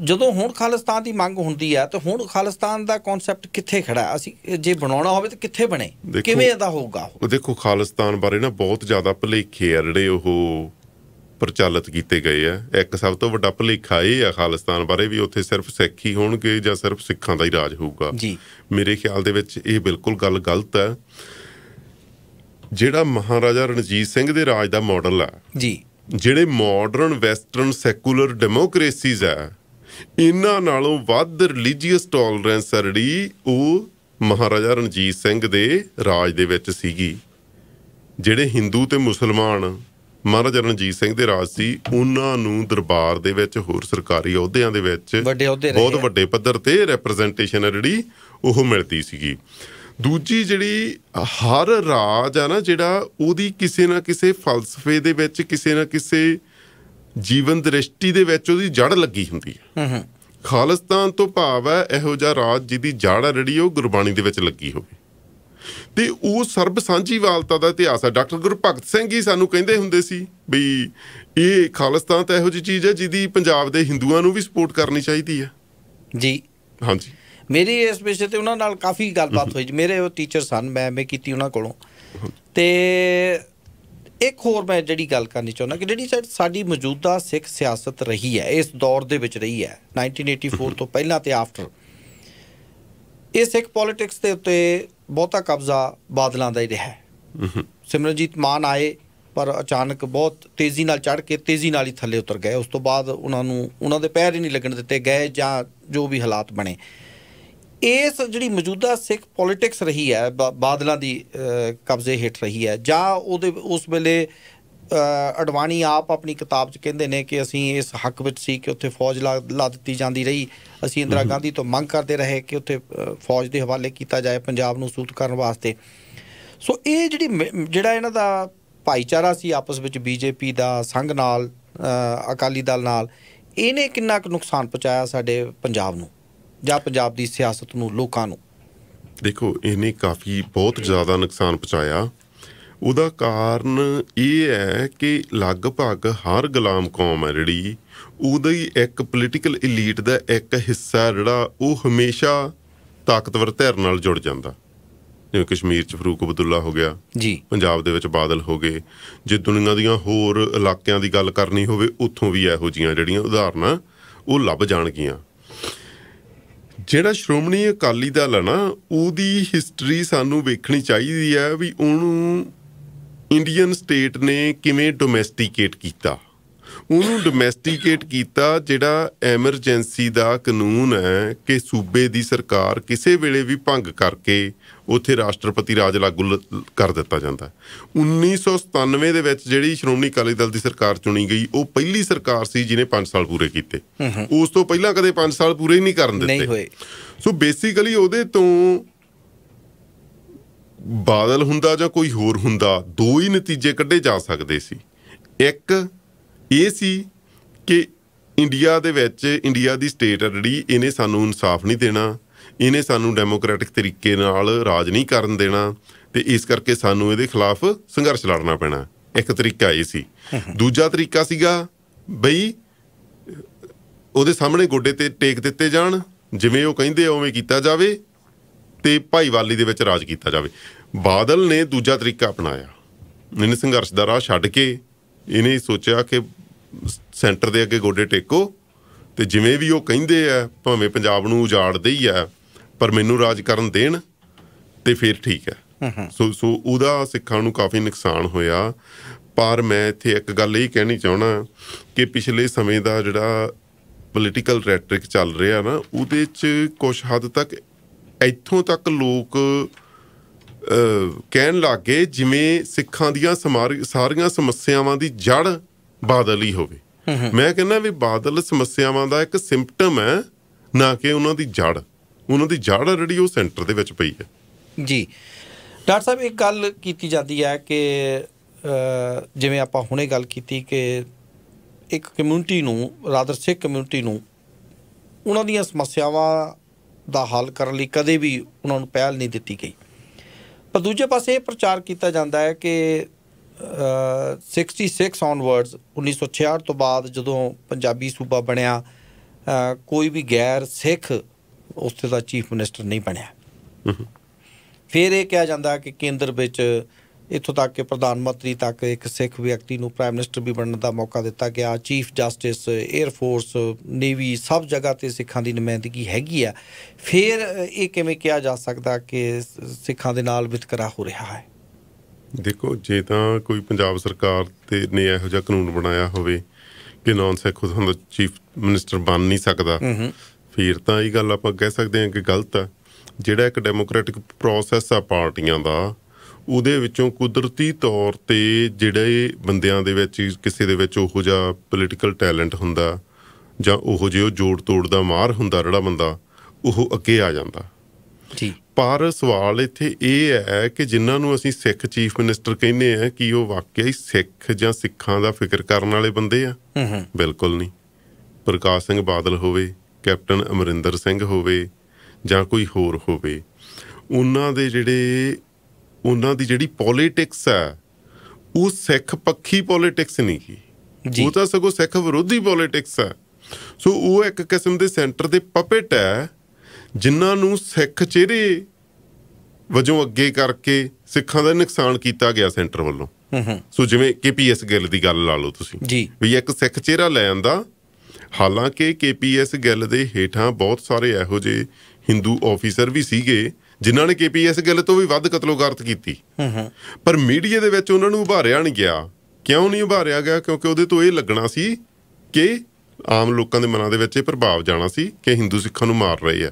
ਜਦੋਂ ਹੁਣ ਖਾਲਿਸਤਾਨ ਦੀ ਮੰਗ ਹੁੰਦੀ ਆ ਤਾਂ ਹੁਣ ਖਾਲਿਸਤਾਨ ਦਾ ਕਨਸੈਪਟ ਕਿੱਥੇ ਖੜਾ ਅਸੀਂ ਜੇ ਬਣਾਉਣਾ ਹੋਵੇ ਤਾਂ ਕਿੱਥੇ ਬਣੇ ਕਿਵੇਂ ਅਦਾ ਹੋਊਗਾ ਉਹ ਦੇਖੋ ਖਾਲਿਸਤਾਨ ਬਾਰੇ ਨਾ ਬਹੁਤ ਜ਼ਿਆਦਾ ਭਲੇਖੇ ਆ ਜਿਹੜੇ ਉਹ ਪ੍ਰਚਲਿਤ ਕੀਤੇ ਗਏ ਆ ਇੱਕ ਸਭ ਤੋਂ ਵੱਡਾ ਭਲੇਖਾ ਇਹ ਆ ਖਾਲਿਸਤਾਨ ਬਾਰੇ ਵੀ ਉੱਥੇ ਸਿਰਫ ਸਿੱਖ ਹੀ ਹੋਣਗੇ ਜਾਂ ਸਿਰਫ ਸਿੱਖਾਂ ਦਾ ਹੀ ਰਾਜ ਹੋਊਗਾ ਜੀ ਮੇਰੇ ਖਿਆਲ ਦੇ ਵਿੱਚ ਇਹ ਬਿਲਕੁਲ ਗੱਲ ਗਲਤ ਹੈ ਜਿਹੜਾ ਮਹਾਰਾਜਾ ਰਣਜੀਤ ਸਿੰਘ ਦੇ ਰਾਜ ਦਾ ਮਾਡਲ ਆ ਜੀ ਜਿਹੜੇ ਮਾਡਰਨ ਵੈਸਟਰਨ ਸੈਕੂਲਰ ਡੈਮੋਕ੍ਰੇਸੀਜ਼ ਆ ਇਹਨਾਂ ਨਾਲੋਂ ਵੱਧ ਰਿਲੀਜੀਅਸ ਟੋਲਰੈਂਸ ਹੈ ਜਿਹੜੀ ਉਹ ਮਹਾਰਾਜਾ ਰਣਜੀਤ ਸਿੰਘ ਦੇ ਰਾਜ ਦੇ ਵਿੱਚ ਸੀਗੀ ਜਿਹੜੇ ਹਿੰਦੂ ਤੇ ਮੁਸਲਮਾਨ ਮਹਾਰਾਜਾ ਰਣਜੀਤ ਸਿੰਘ ਦੇ ਰਾਜ ਸੀ ਉਹਨਾਂ ਨੂੰ ਦਰਬਾਰ ਦੇ ਵਿੱਚ ਹੋਰ ਸਰਕਾਰੀ ਅਹੁਦਿਆਂ ਦੇ ਵਿੱਚ ਬਹੁਤ ਵੱਡੇ ਪੱਧਰ ਤੇ ਰਿਪਰੈਜ਼ੈਂਟੇਸ਼ਨ ਹੈ ਜਿਹੜੀ ਉਹ ਮਿਲਦੀ ਸੀਗੀ ਦੂਜੀ ਜਿਹੜੀ ਹਰ ਰਾਜ ਆ ਨਾ ਜਿਹੜਾ ਉਹਦੀ ਕਿਸੇ ਨਾ ਕਿਸੇ ਫਲਸਫੇ ਦੇ ਵਿੱਚ ਕਿਸੇ ਨਾ ਕਿਸੇ ਜੀਵਨ ਦ੍ਰਿਸ਼ਟੀ ਦੇ ਵਿੱਚ ਉਹਦੀ ਜੜ ਲੱਗੀ ਹੁੰਦੀ ਹੈ ਹੂੰ ਖਾਲਿਸਤਾਨ ਤੋਂ ਭਾਵ ਹੈ ਇਹੋ ਜਿਹਾ ਰਾਜ ਜਿਹਦੀ ਜੜ ਰੜੀ ਉਹ ਗੁਰਬਾਣੀ ਦੇ ਵਿੱਚ ਲੱਗੀ ਹੋਵੇ ਤੇ ਉਹ ਸਰਬ ਸਾਂਝੀਵਾਲਤਾ ਦਾ ਇਤਿਹਾਸ ਹੈ ਡਾਕਟਰ ਗੁਰਭਗਤ ਸਿੰਘ ਹੀ ਸਾਨੂੰ ਕਹਿੰਦੇ ਹੁੰਦੇ ਸੀ ਵੀ ਇਹ ਖਾਲਿਸਤਾਨ ਤਾਂ ਇਹੋ ਜਿਹੀ ਚੀਜ਼ ਹੈ ਜਿਹਦੀ ਪੰਜਾਬ ਦੇ ਹਿੰਦੂਆਂ ਨੂੰ ਵੀ ਸਪੋਰਟ ਕਰਨੀ ਚਾਹੀਦੀ ਹੈ ਜੀ ਹਾਂਜੀ ਮੇਰੀ ਇਸ ਵਿਸ਼ੇ ਤੇ ਉਹਨਾਂ ਨਾਲ ਕਾਫੀ ਗੱਲਬਾਤ ਹੋਈ ਮੇਰੇ ਉਹ ਟੀਚਰ ਸਨ ਮੈਂ ਮੈਂ ਕੀਤੀ ਉਹਨਾਂ ਕੋਲੋਂ ਤੇ ਇੱਕ ਹੋਰ ਮੈਂ ਜਿਹੜੀ ਗੱਲ ਕਰਨੀ ਚਾਹੁੰਦਾ ਕਿ ਜਿਹੜੀ ਸਾਡੀ ਮੌਜੂਦਾ ਸਿੱਖ ਸਿਆਸਤ ਰਹੀ ਹੈ ਇਸ ਦੌਰ ਦੇ ਵਿੱਚ ਰਹੀ ਹੈ 1984 ਤੋਂ ਪਹਿਲਾਂ ਤੇ ਆਫਟਰ ਇਹ ਸਿੱਖ ਪੋਲਿਟਿਕਸ ਦੇ ਉੱਤੇ ਬਹੁਤਾ ਕਬਜ਼ਾ ਬਾਦਲਾਂ ਦਾ ਹੀ ਰਿਹਾ ਸਿਮਰਨਜੀਤ ਮਾਨ ਆਏ ਪਰ ਅਚਾਨਕ ਬਹੁਤ ਤੇਜ਼ੀ ਨਾਲ ਚੜ ਕੇ ਤੇਜ਼ੀ ਨਾਲ ਹੀ ਥੱਲੇ ਉਤਰ ਗਏ ਉਸ ਤੋਂ ਬਾਅਦ ਉਹਨਾਂ ਨੂੰ ਉਹਨਾਂ ਦੇ ਪੈਰ ਹੀ ਨਹੀਂ ਲੱਗਣ ਦਿੱਤੇ ਗਏ ਜਾਂ ਜੋ ਵੀ ਹਾਲਾਤ ਬਣੇ ਇਸ ਜਿਹੜੀ ਮੌਜੂਦਾ ਸਿੱਖ ਪੋਲਿਟਿਕਸ ਰਹੀ ਹੈ ਬਾਦਲਾਂ ਦੀ ਕਬਜ਼ੇ ਹੇਠ ਰਹੀ ਹੈ ਜਾਂ ਉਹਦੇ ਉਸ ਵੇਲੇ ਅਡਵਾਨੀ ਆਪ ਆਪਣੀ ਕਿਤਾਬ 'ਚ ਕਹਿੰਦੇ ਨੇ ਕਿ ਅਸੀਂ ਇਸ ਹੱਕ ਵਿੱਚ ਸੀ ਕਿ ਉੱਥੇ ਫੌਜ ਲਾ ਦਿੱਤੀ ਜਾਂਦੀ ਰਹੀ ਅਸੀਂ ਇੰਦਰਾ ਗਾਂਧੀ ਤੋਂ ਮੰਗ ਕਰਦੇ ਰਹੇ ਕਿ ਉੱਥੇ ਫੌਜ ਦੇ ਹਵਾਲੇ ਕੀਤਾ ਜਾਏ ਪੰਜਾਬ ਨੂੰ ਸੂਤ ਕਰਨ ਵਾਸਤੇ ਸੋ ਇਹ ਜਿਹੜੀ ਜਿਹੜਾ ਇਹਨਾਂ ਦਾ ਭਾਈਚਾਰਾ ਸੀ ਆਪਸ ਵਿੱਚ ਬੀਜੇਪੀ ਦਾ ਸੰਘ ਨਾਲ ਅਕਾਲੀ ਦਲ ਨਾਲ ਇਹਨੇ ਕਿੰਨਾ ਕੁ ਨੁਕਸਾਨ ਪਹੁੰਚਾਇਆ ਸਾਡੇ ਪੰਜਾਬ ਨੂੰ ਜਾਂ ਪੰਜਾਬ ਦੀ ਸਿਆਸਤ ਨੂੰ ਲੋਕਾਂ ਨੂੰ ਦੇਖੋ ਇਹਨੇ ਕਾਫੀ ਬਹੁਤ ਜ਼ਿਆਦਾ ਨੁਕਸਾਨ ਪਹੁੰਚਾਇਆ ਉਹਦਾ ਕਾਰਨ ਇਹ ਹੈ ਕਿ ਲਗਭਗ ਹਰ ਗੁਲਾਮ ਕੌਮ ਹੈ ਜਿਹੜੀ ਹੀ ਇੱਕ ਪੋਲੀਟੀਕਲ 엘ੀਟ ਦਾ ਇੱਕ ਹਿੱਸਾ ਜਿਹੜਾ ਉਹ ਹਮੇਸ਼ਾ ਤਾਕਤਵਰ ਧਿਰ ਨਾਲ ਜੁੜ ਜਾਂਦਾ ਜਿਵੇਂ ਕਸ਼ਮੀਰ ਚ ਫਰੂਕ ਅਬਦੁੱਲਾ ਹੋ ਗਿਆ ਜੀ ਪੰਜਾਬ ਦੇ ਵਿੱਚ ਬਾਦਲ ਹੋ ਗਏ ਜੇ ਦੁਨੀਆ ਦੀਆਂ ਹੋਰ ਇਲਾਕਿਆਂ ਦੀ ਗੱਲ ਕਰਨੀ ਹੋਵੇ ਉੱਥੋਂ ਵੀ ਇਹੋ ਜੀਆਂ ਜਿਹੜੀਆਂ ਉਦਾਹਰਨਾਂ ਉਹ ਲੱਭ ਜਾਣਗੀਆਂ ਜਿਹੜਾ ਸ਼੍ਰੋਮਣੀ ਅਕਾਲੀ ਦਲ ਹੈ ਨਾ ਉਹਦੀ ਹਿਸਟਰੀ ਸਾਨੂੰ ਵੇਖਣੀ ਚਾਹੀਦੀ ਹੈ ਵੀ ਉਹਨੂੰ ਇੰਡੀਅਨ ਸਟੇਟ ਨੇ ਕਿਵੇਂ ਡੋਮੈਸਟੀਕੇਟ ਕੀਤਾ ਉਹਨੂੰ ਡੋਮੈਸਟੀਕੇਟ ਕੀਤਾ ਜਿਹੜਾ ਐਮਰਜੈਂਸੀ ਦਾ ਕਾਨੂੰਨ ਹੈ ਕਿ ਸੂਬੇ ਦੀ ਸਰਕਾਰ ਕਿਸੇ ਵੇਲੇ ਵੀ ਭੰਗ ਕਰਕੇ ਉਥੇ ਰਾਸ਼ਟਰਪਤੀ ਰਾਜ ਲਾਗੂ ਕਰ ਦਿੱਤਾ ਜਾਂਦਾ 1997 ਦੇ ਵਿੱਚ ਜਿਹੜੀ ਸ਼੍ਰੋਮਣੀ ਅਕਾਲੀ ਦਲ ਦੀ ਸਰਕਾਰ ਚੁਣੀ ਗਈ ਉਹ ਪਹਿਲੀ ਸਰਕਾਰ ਸੀ ਜਿਨੇ 5 ਸਾਲ ਪੂਰੇ ਕੀਤੇ ਉਸ ਤੋਂ ਪਹਿਲਾਂ ਕਦੇ 5 ਸਾਲ ਪੂਰੇ ਹੀ ਨਹੀਂ ਕਰਨ ਦਿੱਤੇ ਨਹੀਂ ਹੋਏ ਸੋ ਬੇਸਿਕਲੀ ਉਹਦੇ ਤੋਂ ਬਾਦਲ ਹੁੰਦਾ ਜਾਂ ਕੋਈ ਹੋਰ ਹੁੰਦਾ ਦੋ ਹੀ ਨਤੀਜੇ ਕੱਢੇ ਜਾ ਸਕਦੇ ਸੀ ਇੱਕ ਇਹ ਸੀ ਕਿ ਇੰਡੀਆ ਦੇ ਵਿੱਚ ਇੰਡੀਆ ਦੀ ਸਟੇਟ ਜਿਹੜੀ ਇਹਨੇ ਸਾਨੂੰ ਇਨਸਾਫ ਨਹੀਂ ਦੇਣਾ ਇਹਨੇ ਸਾਨੂੰ ਡੈਮੋਕ੍ਰੈਟਿਕ ਤਰੀਕੇ ਨਾਲ ਰਾਜ ਨਹੀਂ ਕਰਨ ਦੇਣਾ ਤੇ ਇਸ ਕਰਕੇ ਸਾਨੂੰ ਇਹਦੇ ਖਿਲਾਫ ਸੰਘਰਸ਼ ਲੜਨਾ ਪੈਣਾ ਇੱਕ ਤਰੀਕਾ ਇਹ ਸੀ ਦੂਜਾ ਤਰੀਕਾ ਸੀਗਾ ਬਈ ਉਹਦੇ ਸਾਹਮਣੇ ਗੋਡੇ ਤੇ ਟੇਕ ਦਿੱਤੇ ਜਾਣ ਜਿਵੇਂ ਉਹ ਕਹਿੰਦੇ ਓਵੇਂ ਕੀਤਾ ਜਾਵੇ ਤੇ ਭਾਈਵਾਲੀ ਦੇ ਵਿੱਚ ਰਾਜ ਕੀਤਾ ਜਾਵੇ ਬਾਦਲ ਨੇ ਦੂਜਾ ਤਰੀਕਾ ਅਪਣਾਇਆ ਇਹਨੇ ਸੰਘਰਸ਼ ਦਾ ਰਾਹ ਛੱਡ ਕੇ ਇਹਨੇ ਸੋਚਿਆ ਕਿ ਸੈਂਟਰ ਦੇ ਅੱਗੇ ਗੋਡੇ ਟੇਕੋ ਤੇ ਜਿਵੇਂ ਵੀ ਉਹ ਕਹਿੰਦੇ ਆ ਭਾਵੇਂ ਪੰਜਾਬ ਨੂੰ ਉਜਾੜਦੇ ਹੀ ਆ ਪਰ ਮੈਨੂੰ ਰਾਜ ਕਰਨ ਦੇਣ ਤੇ ਫਿਰ ਠੀਕ ਹੈ ਸੋ ਸੋ ਉਹਦਾ ਸਿੱਖਾਂ ਨੂੰ ਕਾਫੀ ਨੁਕਸਾਨ ਹੋਇਆ ਪਰ ਮੈਂ ਇੱਥੇ ਇੱਕ ਗੱਲ ਇਹ ਕਹਿਣੀ ਚਾਹਣਾ ਕਿ ਪਿਛਲੇ ਸਮੇਂ ਦਾ ਜਿਹੜਾ ਪੋਲੀਟੀਕਲ ਰੈਟਰਿਕ ਚੱਲ ਰਿਹਾ ਨਾ ਉਹਦੇ 'ਚ ਕੁਝ ਹੱਦ ਤੱਕ ਇੱਥੋਂ ਤੱਕ ਲੋਕ ਕਹਿਣ ਲੱਗੇ ਜਿਵੇਂ ਸਿੱਖਾਂ ਦੀਆਂ ਸਾਰੀਆਂ ਸਮੱਸਿਆਵਾਂ ਦੀ ਜੜ ਬਾਦਲ ਹੀ ਹੋਵੇ ਮੈਂ ਕਹਿੰਦਾ ਵੀ ਬਾਦਲ ਸਮੱਸਿਆਵਾਂ ਦਾ ਇੱਕ ਸਿੰਪਟਮ ਹੈ ਨਾ ਕਿ ਉਹਨਾਂ ਦੀ ਜੜ ਉਹਨਾਂ ਦੀ ਜੜ ਜਿਹੜੀ ਉਹ ਸੈਂਟਰ ਦੇ ਵਿੱਚ ਪਈ ਹੈ ਜੀ ਡਾਕਟਰ ਸਾਹਿਬ ਇੱਕ ਗੱਲ ਕੀਤੀ ਜਾਂਦੀ ਹੈ ਕਿ ਜਿਵੇਂ ਆਪਾਂ ਹੁਣੇ ਗੱਲ ਕੀਤੀ ਕਿ ਇੱਕ ਕਮਿਊਨਿਟੀ ਨੂੰ ਰਾਦਰ ਸਿੱਖ ਕਮਿਊਨਿਟੀ ਨੂੰ ਉਹਨਾਂ ਦੀਆਂ ਸਮੱਸਿਆਵਾਂ ਦਾ ਹੱਲ ਕਰਨ ਲਈ ਕਦੇ ਵੀ ਉਹਨਾਂ ਨੂੰ ਪਹਿਲ ਨਹੀਂ ਦਿੱਤੀ ਗਈ ਪਰ ਦੂਜੇ ਪਾਸੇ ਇਹ ਪ੍ਰਚਾਰ ਕੀਤਾ ਜਾਂਦਾ ਹੈ ਕਿ 66 ਆਨਵਰਡਸ 1966 ਤੋਂ ਬਾਅਦ ਜਦੋਂ ਪੰਜਾਬੀ ਸੂਬਾ ਬਣਿਆ ਕੋਈ ਵੀ ਗੈਰ ਸਿੱਖ ਉਸਤੇ ਦਾ ਚੀਫ ਮਿਨਿਸਟਰ ਨਹੀਂ ਬਣਿਆ ਫਿਰ ਇਹ ਕਿਹਾ ਜਾਂਦਾ ਕਿ ਕੇਂਦਰ ਵਿੱਚ ਇਥੋਂ ਤੱਕ ਕਿ ਪ੍ਰਧਾਨ ਮੰਤਰੀ ਤੱਕ ਇੱਕ ਸਿੱਖ ਵਿਅਕਤੀ ਨੂੰ ਪ੍ਰਾਈਮ ਮਿਨਿਸਟਰ ਵੀ ਬਣਨ ਦਾ ਮੌਕਾ ਦਿੱਤਾ ਗਿਆ chief justice air force navy ਸਭ ਜਗ੍ਹਾ ਤੇ ਸਿੱਖਾਂ ਦੀ ਨੁਮਾਇੰਦਗੀ ਹੈਗੀ ਆ ਫਿਰ ਇਹ ਕਿਵੇਂ ਕਿਹਾ ਜਾ ਸਕਦਾ ਕਿ ਸਿੱਖਾਂ ਦੇ ਨਾਲ ਵਿਤਕਰਾ ਹੋ ਰਿਹਾ ਹੈ ਦੇਖੋ ਜੇ ਤਾਂ ਕੋਈ ਪੰਜਾਬ ਸਰਕਾਰ ਤੇ ਨੇ ਇਹੋ ਜਿਹਾ ਕਾਨੂੰਨ ਬਣਾਇਆ ਹੋਵੇ ਕਿ ਨਾਨ ਸਿੱਖ ਖੁਦ ਦਾ ਚੀਫ ਮਿਨਿਸਟਰ ਬਣ ਨਹੀਂ ਸਕਦਾ ਫਿਰ ਤਾਂ ਇਹ ਗੱਲ ਆਪਾਂ ਕਹਿ ਸਕਦੇ ਹਾਂ ਕਿ ਗਲਤ ਆ ਜਿਹੜਾ ਇੱਕ ਡੈਮੋਕ੍ਰੈਟਿਕ ਪ੍ਰੋਸੈਸ ਆ ਪਾਰਟੀਆਂ ਦਾ ਉਹਦੇ ਵਿੱਚੋਂ ਕੁਦਰਤੀ ਤੌਰ ਤੇ ਜਿਹੜੇ ਬੰਦਿਆਂ ਦੇ ਵਿੱਚ ਕਿਸੇ ਦੇ ਵਿੱਚ ਉਹੋ ਜਿਹਾ ਪੋਲੀਟੀਕਲ ਟੈਲੈਂਟ ਹੁੰਦਾ ਜਾਂ ਉਹੋ ਜਿਹਾ ਜੋੜ ਤੋੜ ਦਾ ਮਾਰ ਹੁੰਦਾ ਜਿਹੜਾ ਬੰਦਾ ਉਹ ਅੱਗੇ ਆ ਜਾਂਦਾ ਜੀ ਪਰ ਸਵਾਲ ਇੱਥੇ ਇਹ ਹੈ ਕਿ ਜਿਨ੍ਹਾਂ ਨੂੰ ਅਸੀਂ ਸਿੱਖ ਚੀਫ ਮਿਨਿਸਟਰ ਕਹਿੰਦੇ ਆ ਕਿ ਉਹ ਵਾਕਿਆ ਹੀ ਸਿੱਖ ਜਾਂ ਸਿੱਖਾਂ ਦਾ ਫਿਕਰ ਕਰਨ ਵਾਲੇ ਬੰਦੇ ਆ ਬਿਲਕੁਲ ਨਹੀਂ ਪ੍ਰਕਾਸ਼ ਸਿੰਘ ਬਾਦਲ ਹੋਵੇ ਕੈਪਟਨ ਅਮਰਿੰਦਰ ਸਿੰਘ ਹੋਵੇ ਜਾਂ ਕੋਈ ਹੋਰ ਹੋਵੇ ਉਹਨਾਂ ਦੇ ਜਿਹੜੇ ਉਹਨਾਂ ਦੀ ਜਿਹੜੀ ਪੋਲਿਟਿਕਸ ਆ ਉਹ ਸਿੱਖ ਪੱਖੀ ਪੋਲਿਟਿਕਸ ਨਹੀਂ ਕੀ ਉਹ ਤਾਂ ਸਗੋਂ ਸਿੱਖ ਵਿਰੋਧੀ ਪੋਲਿਟਿਕਸ ਆ ਸੋ ਉਹ ਇੱਕ ਕਿਸਮ ਦੇ ਸੈਂਟਰ ਦੇ ਪਪੇਟ ਹੈ ਜਿਨ੍ਹਾਂ ਨੂੰ ਸਿੱਖ ਚਿਹਰੇ ਵਜੋਂ ਅੱਗੇ ਕਰਕੇ ਸਿੱਖਾਂ ਦਾ ਨੁਕਸਾਨ ਕੀਤਾ ਗਿਆ ਸੈਂਟਰ ਵੱਲੋਂ ਸੋ ਜਿਵੇਂ ਕੇਪੀਐਸ ਗਿੱਲ ਦੀ ਗੱਲ ਲਾ ਲਓ ਤੁਸੀਂ ਜੀ ਵੀ ਇੱਕ ਸਿੱਖ ਚਿਹਰਾ ਲੈ ਆਂਦਾ ਹਾਲਾਂਕਿ ਕੇਪੀਐਸ ਗਿੱਲ ਦੇ ਹੇਠਾਂ ਬਹੁਤ ਸਾਰੇ ਇਹੋ ਜਿਹੇ ਹਿੰਦੂ ਆਫੀਸਰ ਵੀ ਸੀਗੇ ਜਿਨ੍ਹਾਂ ਨੇ ਕੇਪੀਐਸ ਗਿੱਲ ਤੋਂ ਵੀ ਵੱਧ ਕਤਲੋਗਾਰਤ ਕੀਤੀ ਪਰ ਮੀਡੀਆ ਦੇ ਵਿੱਚ ਉਹਨਾਂ ਨੂੰ ਉਭਾਰਿਆ ਨਹੀਂ ਗਿਆ ਕਿਉਂ ਨਹੀਂ ਉਭਾਰਿਆ ਗਿਆ ਕਿਉਂਕਿ ਉਹਦੇ ਤੋਂ ਇਹ ਲੱਗਣਾ ਸੀ ਕਿ ਆਮ ਲੋਕਾਂ ਦੇ ਮਨਾਂ ਦੇ ਵਿੱਚ ਇਹ ਪ੍ਰਭਾਵ ਜਾਣਾ ਸੀ ਕਿ ਹਿੰਦੂ ਸਿੱਖਾਂ ਨੂੰ ਮਾਰ ਰਹੇ ਆ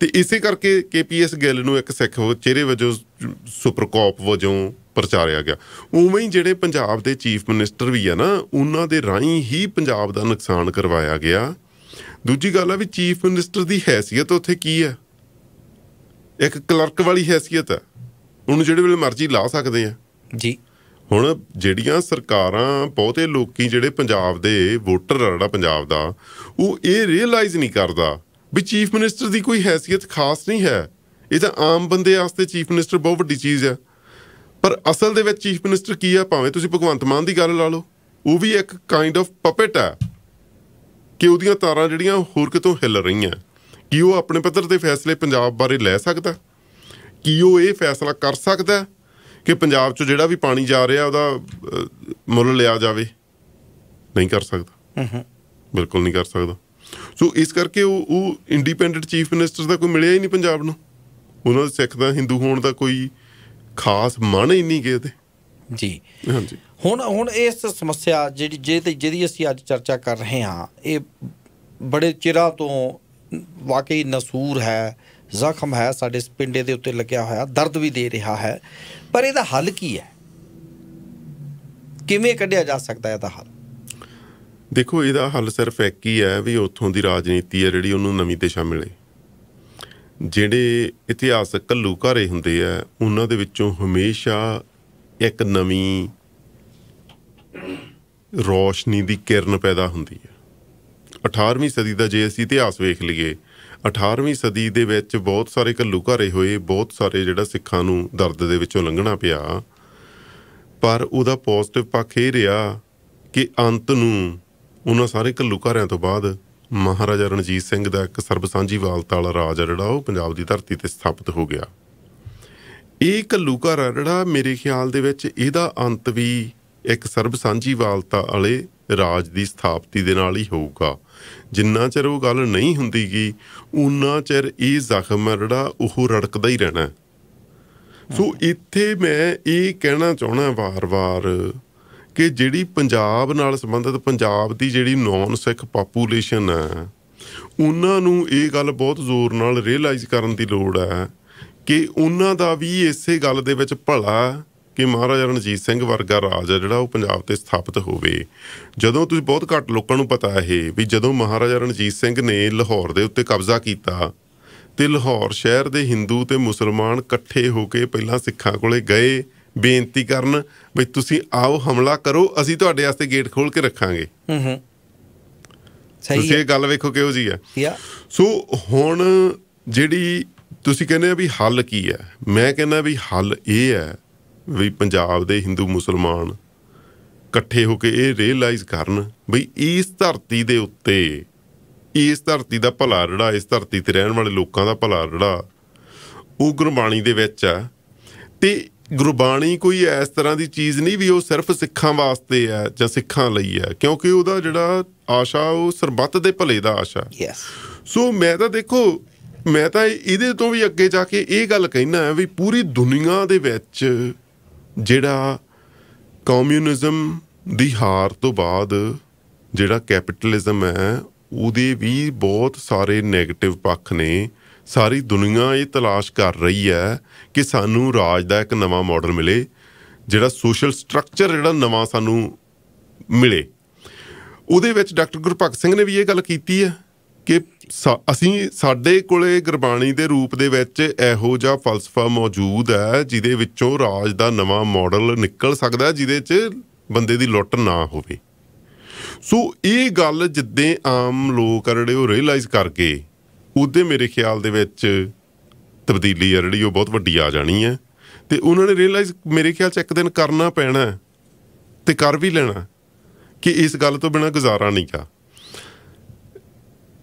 ਤੇ ਇਸੇ ਕਰਕੇ ਕੇਪੀਐਸ ਗਿੱਲ ਨੂੰ ਇੱਕ ਸਿੱਖ ਚਿਹਰੇ ਵਜੋਂ ਕਾਪ ਵਜੋਂ ਪ੍ਰਚਾਰਿਆ ਗਿਆ ਉਵੇਂ ਹੀ ਜਿਹੜੇ ਪੰਜਾਬ ਦੇ ਚੀਫ ਮਿਨਿਸਟਰ ਵੀ ਆ ਨਾ ਉਹਨਾਂ ਦੇ ਰਾਹੀਂ ਹੀ ਪੰਜਾਬ ਦਾ ਨੁਕਸਾਨ ਕਰਵਾਇਆ ਗਿਆ ਦੂਜੀ ਗੱਲ ਆ ਵੀ ਚੀਫ ਮਿਨਿਸਟਰ ਦੀ ਹیثیت ਉੱਥੇ ਕੀ ਆ ਇੱਕ ਕਲਰਕ ਵਾਲੀ ਹیثیت ਆ ਉਹਨੂੰ ਜਿਹੜੇ ਵੇਲੇ ਮਰਜ਼ੀ ਲਾ ਸਕਦੇ ਆ ਜੀ ਹੁਣ ਜਿਹੜੀਆਂ ਸਰਕਾਰਾਂ ਬਹੁਤੇ ਲੋਕੀ ਜਿਹੜੇ ਪੰਜਾਬ ਦੇ ਵੋਟਰ ਆ ਜਿਹੜਾ ਪੰਜਾਬ ਦਾ ਉਹ ਇਹ ਰੀਅਲਾਈਜ਼ ਨਹੀਂ ਕਰਦਾ ਵੀ ਚੀਫ ਮਿਨਿਸਟਰ ਦੀ ਕੋਈ ਹیثیت ਖਾਸ ਨਹੀਂ ਹੈ ਇਹ ਤਾਂ ਆਮ ਬੰਦੇ ਵਾਸਤੇ ਚੀਫ ਮਿਨਿਸਟਰ ਬਹੁਤ ਵੱਡੀ ਚੀਜ਼ ਹੈ ਪਰ ਅਸਲ ਦੇ ਵਿੱਚ ਚੀਫ ਮਿਨਿਸਟਰ ਕੀ ਆ ਭਾਵੇਂ ਤੁਸੀਂ ਭਗਵੰਤ ਮਾਨ ਦੀ ਗੱਲ ਲਾ ਲਓ ਉਹ ਵੀ ਇੱਕ ਕਾਈਂਡ ਆਫ ਪਪੇਟ ਹੈ ਕਿ ਉਹਦੀਆਂ ਤਾਰਾਂ ਜਿਹੜੀਆਂ ਹੋਰ ਕਿਤੋਂ ਹਿੱਲ ਰਹੀਆਂ ਕੀ ਉਹ ਆਪਣੇ ਪੱਧਰ ਤੇ ਫੈਸਲੇ ਪੰਜਾਬ ਬਾਰੇ ਲੈ ਸਕਦਾ ਕੀ ਉਹ ਇਹ ਫੈਸਲਾ ਕਰ ਸਕਦਾ ਕਿ ਪੰਜਾਬ 'ਚ ਜਿਹੜਾ ਵੀ ਪਾਣੀ ਜਾ ਰਿਹਾ ਉਹਦਾ ਮੁੱਲ ਲਿਆ ਜਾਵੇ ਨਹੀਂ ਕਰ ਸਕਦਾ ਬਿਲਕੁਲ ਨਹੀਂ ਕਰ ਸਕਦਾ ਸੋ ਇਸ ਕਰਕੇ ਉਹ ਉਹ ਇੰਡੀਪੈਂਡੈਂਟ ਚੀਫ ਮਿਨਿਸਟਰ ਦਾ ਕੋਈ ਮਿਲਿਆ ਹੀ ਨਹੀਂ ਪੰਜਾਬ ਨੂੰ ਉਹਨਾਂ ਦੇ ਸਿੱਖ ਦਾ ਹਿੰਦੂ ਹੋਣ ਦਾ ਕੋਈ ਖਾਸ ਮਨ ਹੀ ਨਹੀਂ ਗਿਆ ਤੇ ਜੀ ਹਾਂਜੀ ਹੁਣ ਹੁਣ ਇਸ ਸਮੱਸਿਆ ਜਿਹੜੀ ਜਿਹਦੀ ਜਿਹਦੀ ਅਸੀਂ ਅੱਜ ਚਰਚਾ ਕਰ ਰਹੇ ਹਾਂ ਇਹ ਬੜੇ ਚਿਰਾਂ ਤੋਂ ਵਾਕਈ ਨਸੂਰ ਹੈ ਜ਼ਖਮ ਹੈ ਸਾਡੇ ਸਪਿੰਡੇ ਦੇ ਉੱਤੇ ਲੱਗਿਆ ਹੋਇਆ ਦਰਦ ਵੀ ਦੇ ਰਿਹਾ ਹੈ ਪਰ ਇਹਦਾ ਹੱਲ ਕੀ ਹੈ ਕਿਵੇਂ ਕੱਢਿਆ ਜਾ ਸਕਦਾ ਹੈ ਇਹਦਾ ਹੱਲ ਦੇਖੋ ਇਹਦਾ ਹੱਲ ਸਿਰਫ ਇੱਕ ਹੀ ਹੈ ਵੀ ਉੱਥੋਂ ਦੀ ਰਾਜਨੀਤੀ ਹੈ ਜਿਹੜੀ ਉਹਨੂੰ ਨਵੀਂ ਦਿਸ਼ਾ ਮਿਲੇ ਜਿਹੜੇ ਇਤਿਹਾਸਕ ਘਾਰੇ ਹੁੰਦੇ ਆ ਉਹਨਾਂ ਦੇ ਵਿੱਚੋਂ ਹਮੇਸ਼ਾ ਇੱਕ ਨਵੀਂ ਰੋਸ਼ਨੀ ਦੀ ਕਿਰਨ ਪੈਦਾ ਹੁੰਦੀ ਹੈ 18ਵੀਂ ਸਦੀ ਦਾ ਜੇ ਅਸੀਂ ਇਤਿਹਾਸ ਵੇਖ ਲਈਏ 18ਵੀਂ ਸਦੀ ਦੇ ਵਿੱਚ ਬਹੁਤ ਸਾਰੇ ਕੱਲੂ ਘਾਰੇ ਹੋਏ ਬਹੁਤ ਸਾਰੇ ਜਿਹੜਾ ਸਿੱਖਾਂ ਨੂੰ ਦਰਦ ਦੇ ਵਿੱਚੋਂ ਲੰਘਣਾ ਪਿਆ ਪਰ ਉਹਦਾ ਪੋਜ਼ਿਟਿਵ ਪੱਖ ਇਹ ਰਿਹਾ ਕਿ ਅੰਤ ਨੂੰ ਉਹਨਾਂ ਸਾਰੇ ਘੱਲੂ ਘਾਰਿਆਂ ਤੋਂ ਬਾਅਦ ਮਹਾਰਾਜਾ ਰਣਜੀਤ ਸਿੰਘ ਦਾ ਇੱਕ ਸਰਬਸਾਂਝੀ ਵਾਲਤਾ ਵਾਲਾ ਰਾਜ ਆ ਜਿਹੜਾ ਉਹ ਪੰਜਾਬ ਦੀ ਧਰਤੀ ਤੇ ਸਥਾਪਿਤ ਹੋ ਗਿਆ ਇਹ ਘੱਲੂ ਘਰ ਆ ਜਿਹੜਾ ਮੇਰੇ ਖਿਆਲ ਦੇ ਵਿੱਚ ਇਹਦਾ ਅੰਤ ਵੀ ਇੱਕ ਸਰਬਸਾਂਝੀ ਵਾਲਤਾ ਵਾਲੇ ਰਾਜ ਦੀ ਸਥਾਪਤੀ ਦੇ ਨਾਲ ਹੀ ਹੋਊਗਾ ਜਿੰਨਾ ਚਿਰ ਉਹ ਗੱਲ ਨਹੀਂ ਹੁੰਦੀ ਗਈ ਉਨਾ ਚਿਰ ਇਹ ਜ਼ਖਮ ਆ ਜਿਹੜਾ ਉਹ ਰੜਕਦਾ ਹੀ ਰਹਿਣਾ ਸੋ ਇੱਥੇ ਮੈਂ ਇਹ ਕਹਿਣਾ ਚਾਹਣਾ ਵਾਰ-ਵਾਰ ਕਿ ਜਿਹੜੀ ਪੰਜਾਬ ਨਾਲ ਸੰਬੰਧਿਤ ਪੰਜਾਬ ਦੀ ਜਿਹੜੀ ਨੌਨ ਸਿੱਖ ਪਾਪੂਲੇਸ਼ਨ ਹੈ ਉਹਨਾਂ ਨੂੰ ਇਹ ਗੱਲ ਬਹੁਤ ਜ਼ੋਰ ਨਾਲ ਰਿਅਲਾਈਜ਼ ਕਰਨ ਦੀ ਲੋੜ ਹੈ ਕਿ ਉਹਨਾਂ ਦਾ ਵੀ ਇਸੇ ਗੱਲ ਦੇ ਵਿੱਚ ਭਲਾ ਕਿ ਮਹਾਰਾਜਾ ਰਣਜੀਤ ਸਿੰਘ ਵਰਗਾ ਰਾਜ ਹੈ ਜਿਹੜਾ ਉਹ ਪੰਜਾਬ ਤੇ ਸਥਾਪਿਤ ਹੋਵੇ ਜਦੋਂ ਤੁਸੀਂ ਬਹੁਤ ਘੱਟ ਲੋਕਾਂ ਨੂੰ ਪਤਾ ਹੈ ਇਹ ਵੀ ਜਦੋਂ ਮਹਾਰਾਜਾ ਰਣਜੀਤ ਸਿੰਘ ਨੇ ਲਾਹੌਰ ਦੇ ਉੱਤੇ ਕਬਜ਼ਾ ਕੀਤਾ ਤੇ ਲਾਹੌਰ ਸ਼ਹਿਰ ਦੇ ਹਿੰਦੂ ਤੇ ਮੁਸਲਮਾਨ ਇਕੱਠੇ ਹੋ ਕੇ ਪਹਿਲਾਂ ਸਿੱਖਾਂ ਕੋਲੇ ਗਏ ਬੇਨਤੀ ਕਰਨ ਵੀ ਤੁਸੀਂ ਆਓ ਹਮਲਾ ਕਰੋ ਅਸੀਂ ਤੁਹਾਡੇ ਵਾਸਤੇ ਗੇਟ ਖੋਲ ਕੇ ਰੱਖਾਂਗੇ ਹੂੰ ਹੂੰ ਸਹੀ ਤੁਸੀਂ ਇਹ ਗੱਲ ਵੇਖੋ ਕਿਹੋ ਜੀ ਹੈ ਸੋ ਹੁਣ ਜਿਹੜੀ ਤੁਸੀਂ ਕਹਿੰਦੇ ਆ ਵੀ ਹੱਲ ਕੀ ਹੈ ਮੈਂ ਕਹਿੰਦਾ ਵੀ ਹੱਲ ਇਹ ਹੈ ਵੀ ਪੰਜਾਬ ਦੇ ਹਿੰਦੂ ਮੁਸਲਮਾਨ ਇਕੱਠੇ ਹੋ ਕੇ ਇਹ ਰੀਅਲਾਈਜ਼ ਕਰਨ ਵੀ ਇਸ ਧਰਤੀ ਦੇ ਉੱਤੇ ਇਸ ਧਰਤੀ ਦਾ ਭਲਾ ਰੜਾ ਇਸ ਧਰਤੀ ਤੇ ਰਹਿਣ ਵਾਲੇ ਲੋਕਾਂ ਦਾ ਭਲਾ ਰੜਾ ਉਹ ਗੁਰਬਾਣੀ ਦੇ ਵਿੱਚ ਆ ਤੇ ਗੁਰਬਾਣੀ ਕੋਈ ਇਸ ਤਰ੍ਹਾਂ ਦੀ ਚੀਜ਼ ਨਹੀਂ ਵੀ ਉਹ ਸਿਰਫ ਸਿੱਖਾਂ ਵਾਸਤੇ ਹੈ ਜਾਂ ਸਿੱਖਾਂ ਲਈ ਹੈ ਕਿਉਂਕਿ ਉਹਦਾ ਜਿਹੜਾ ਆਸ਼ਾ ਉਹ ਸਰਬੱਤ ਦੇ ਭਲੇ ਦਾ ਆਸ਼ਾ ਯੈਸ ਸੋ ਮੈਂ ਤਾਂ ਦੇਖੋ ਮੈਂ ਤਾਂ ਇਹਦੇ ਤੋਂ ਵੀ ਅੱਗੇ ਜਾ ਕੇ ਇਹ ਗੱਲ ਕਹਿਣਾ ਹੈ ਵੀ ਪੂਰੀ ਦੁਨੀਆ ਦੇ ਵਿੱਚ ਜਿਹੜਾ ਕਮਿਊਨਿਜ਼ਮ ਦੀ ਹਾਰ ਤੋਂ ਬਾਅਦ ਜਿਹੜਾ ਕੈਪੀਟਲਿਜ਼ਮ ਹੈ ਉਹਦੇ ਵੀ ਬਹੁਤ ਸਾਰੇ ਨੈਗੇਟਿਵ ਪੱਖ ਨੇ ਸਾਰੀ ਦੁਨੀਆ ਇਹ ਤਲਾਸ਼ ਕਰ ਰਹੀ ਹੈ ਕਿ ਸਾਨੂੰ ਰਾਜ ਦਾ ਇੱਕ ਨਵਾਂ ਮਾਡਲ ਮਿਲੇ ਜਿਹੜਾ ਸੋਸ਼ਲ ਸਟਰਕਚਰ ਜਿਹੜਾ ਨਵਾਂ ਸਾਨੂੰ ਮਿਲੇ ਉਹਦੇ ਵਿੱਚ ਡਾਕਟਰ ਗੁਰਪਖ ਸਿੰਘ ਨੇ ਵੀ ਇਹ ਗੱਲ ਕੀਤੀ ਹੈ ਕਿ ਅਸੀਂ ਸਾਡੇ ਕੋਲੇ ਗੁਰਬਾਣੀ ਦੇ ਰੂਪ ਦੇ ਵਿੱਚ ਇਹੋ ਜਿਹਾ ਫਲਸਫਾ ਮੌਜੂਦ ਹੈ ਜਿਹਦੇ ਵਿੱਚੋਂ ਰਾਜ ਦਾ ਨਵਾਂ ਮਾਡਲ ਨਿਕਲ ਸਕਦਾ ਜਿਹਦੇ 'ਚ ਬੰਦੇ ਦੀ ਲੁੱਟ ਨਾ ਹੋਵੇ ਸੋ ਇਹ ਗੱਲ ਜਿੱਦੇ ਆਮ ਲੋਕ ਆ ਜਿਹੜੇ ਉਹ ਰੀਅਲਾਈਜ਼ ਕਰਕੇ ਉਹਦੇ ਮੇਰੇ ਖਿਆਲ ਦੇ ਵਿੱਚ ਤਬਦੀਲੀ ਆ ਜਿਹੜੀ ਉਹ ਬਹੁਤ ਵੱਡੀ ਆ ਜਾਣੀ ਹੈ ਤੇ ਉਹਨਾਂ ਨੇ ਰੀਅਲਾਈਜ਼ ਮੇਰੇ ਖਿਆਲ ਚ ਇੱਕ ਦਿਨ ਕਰਨਾ ਪੈਣਾ ਤੇ ਕਰ ਵੀ ਲੈਣਾ ਕਿ ਇਸ ਗੱਲ ਤੋਂ ਬਿਨਾ ਗੁਜ਼ਾਰਾ ਨਹੀਂ ਕਾ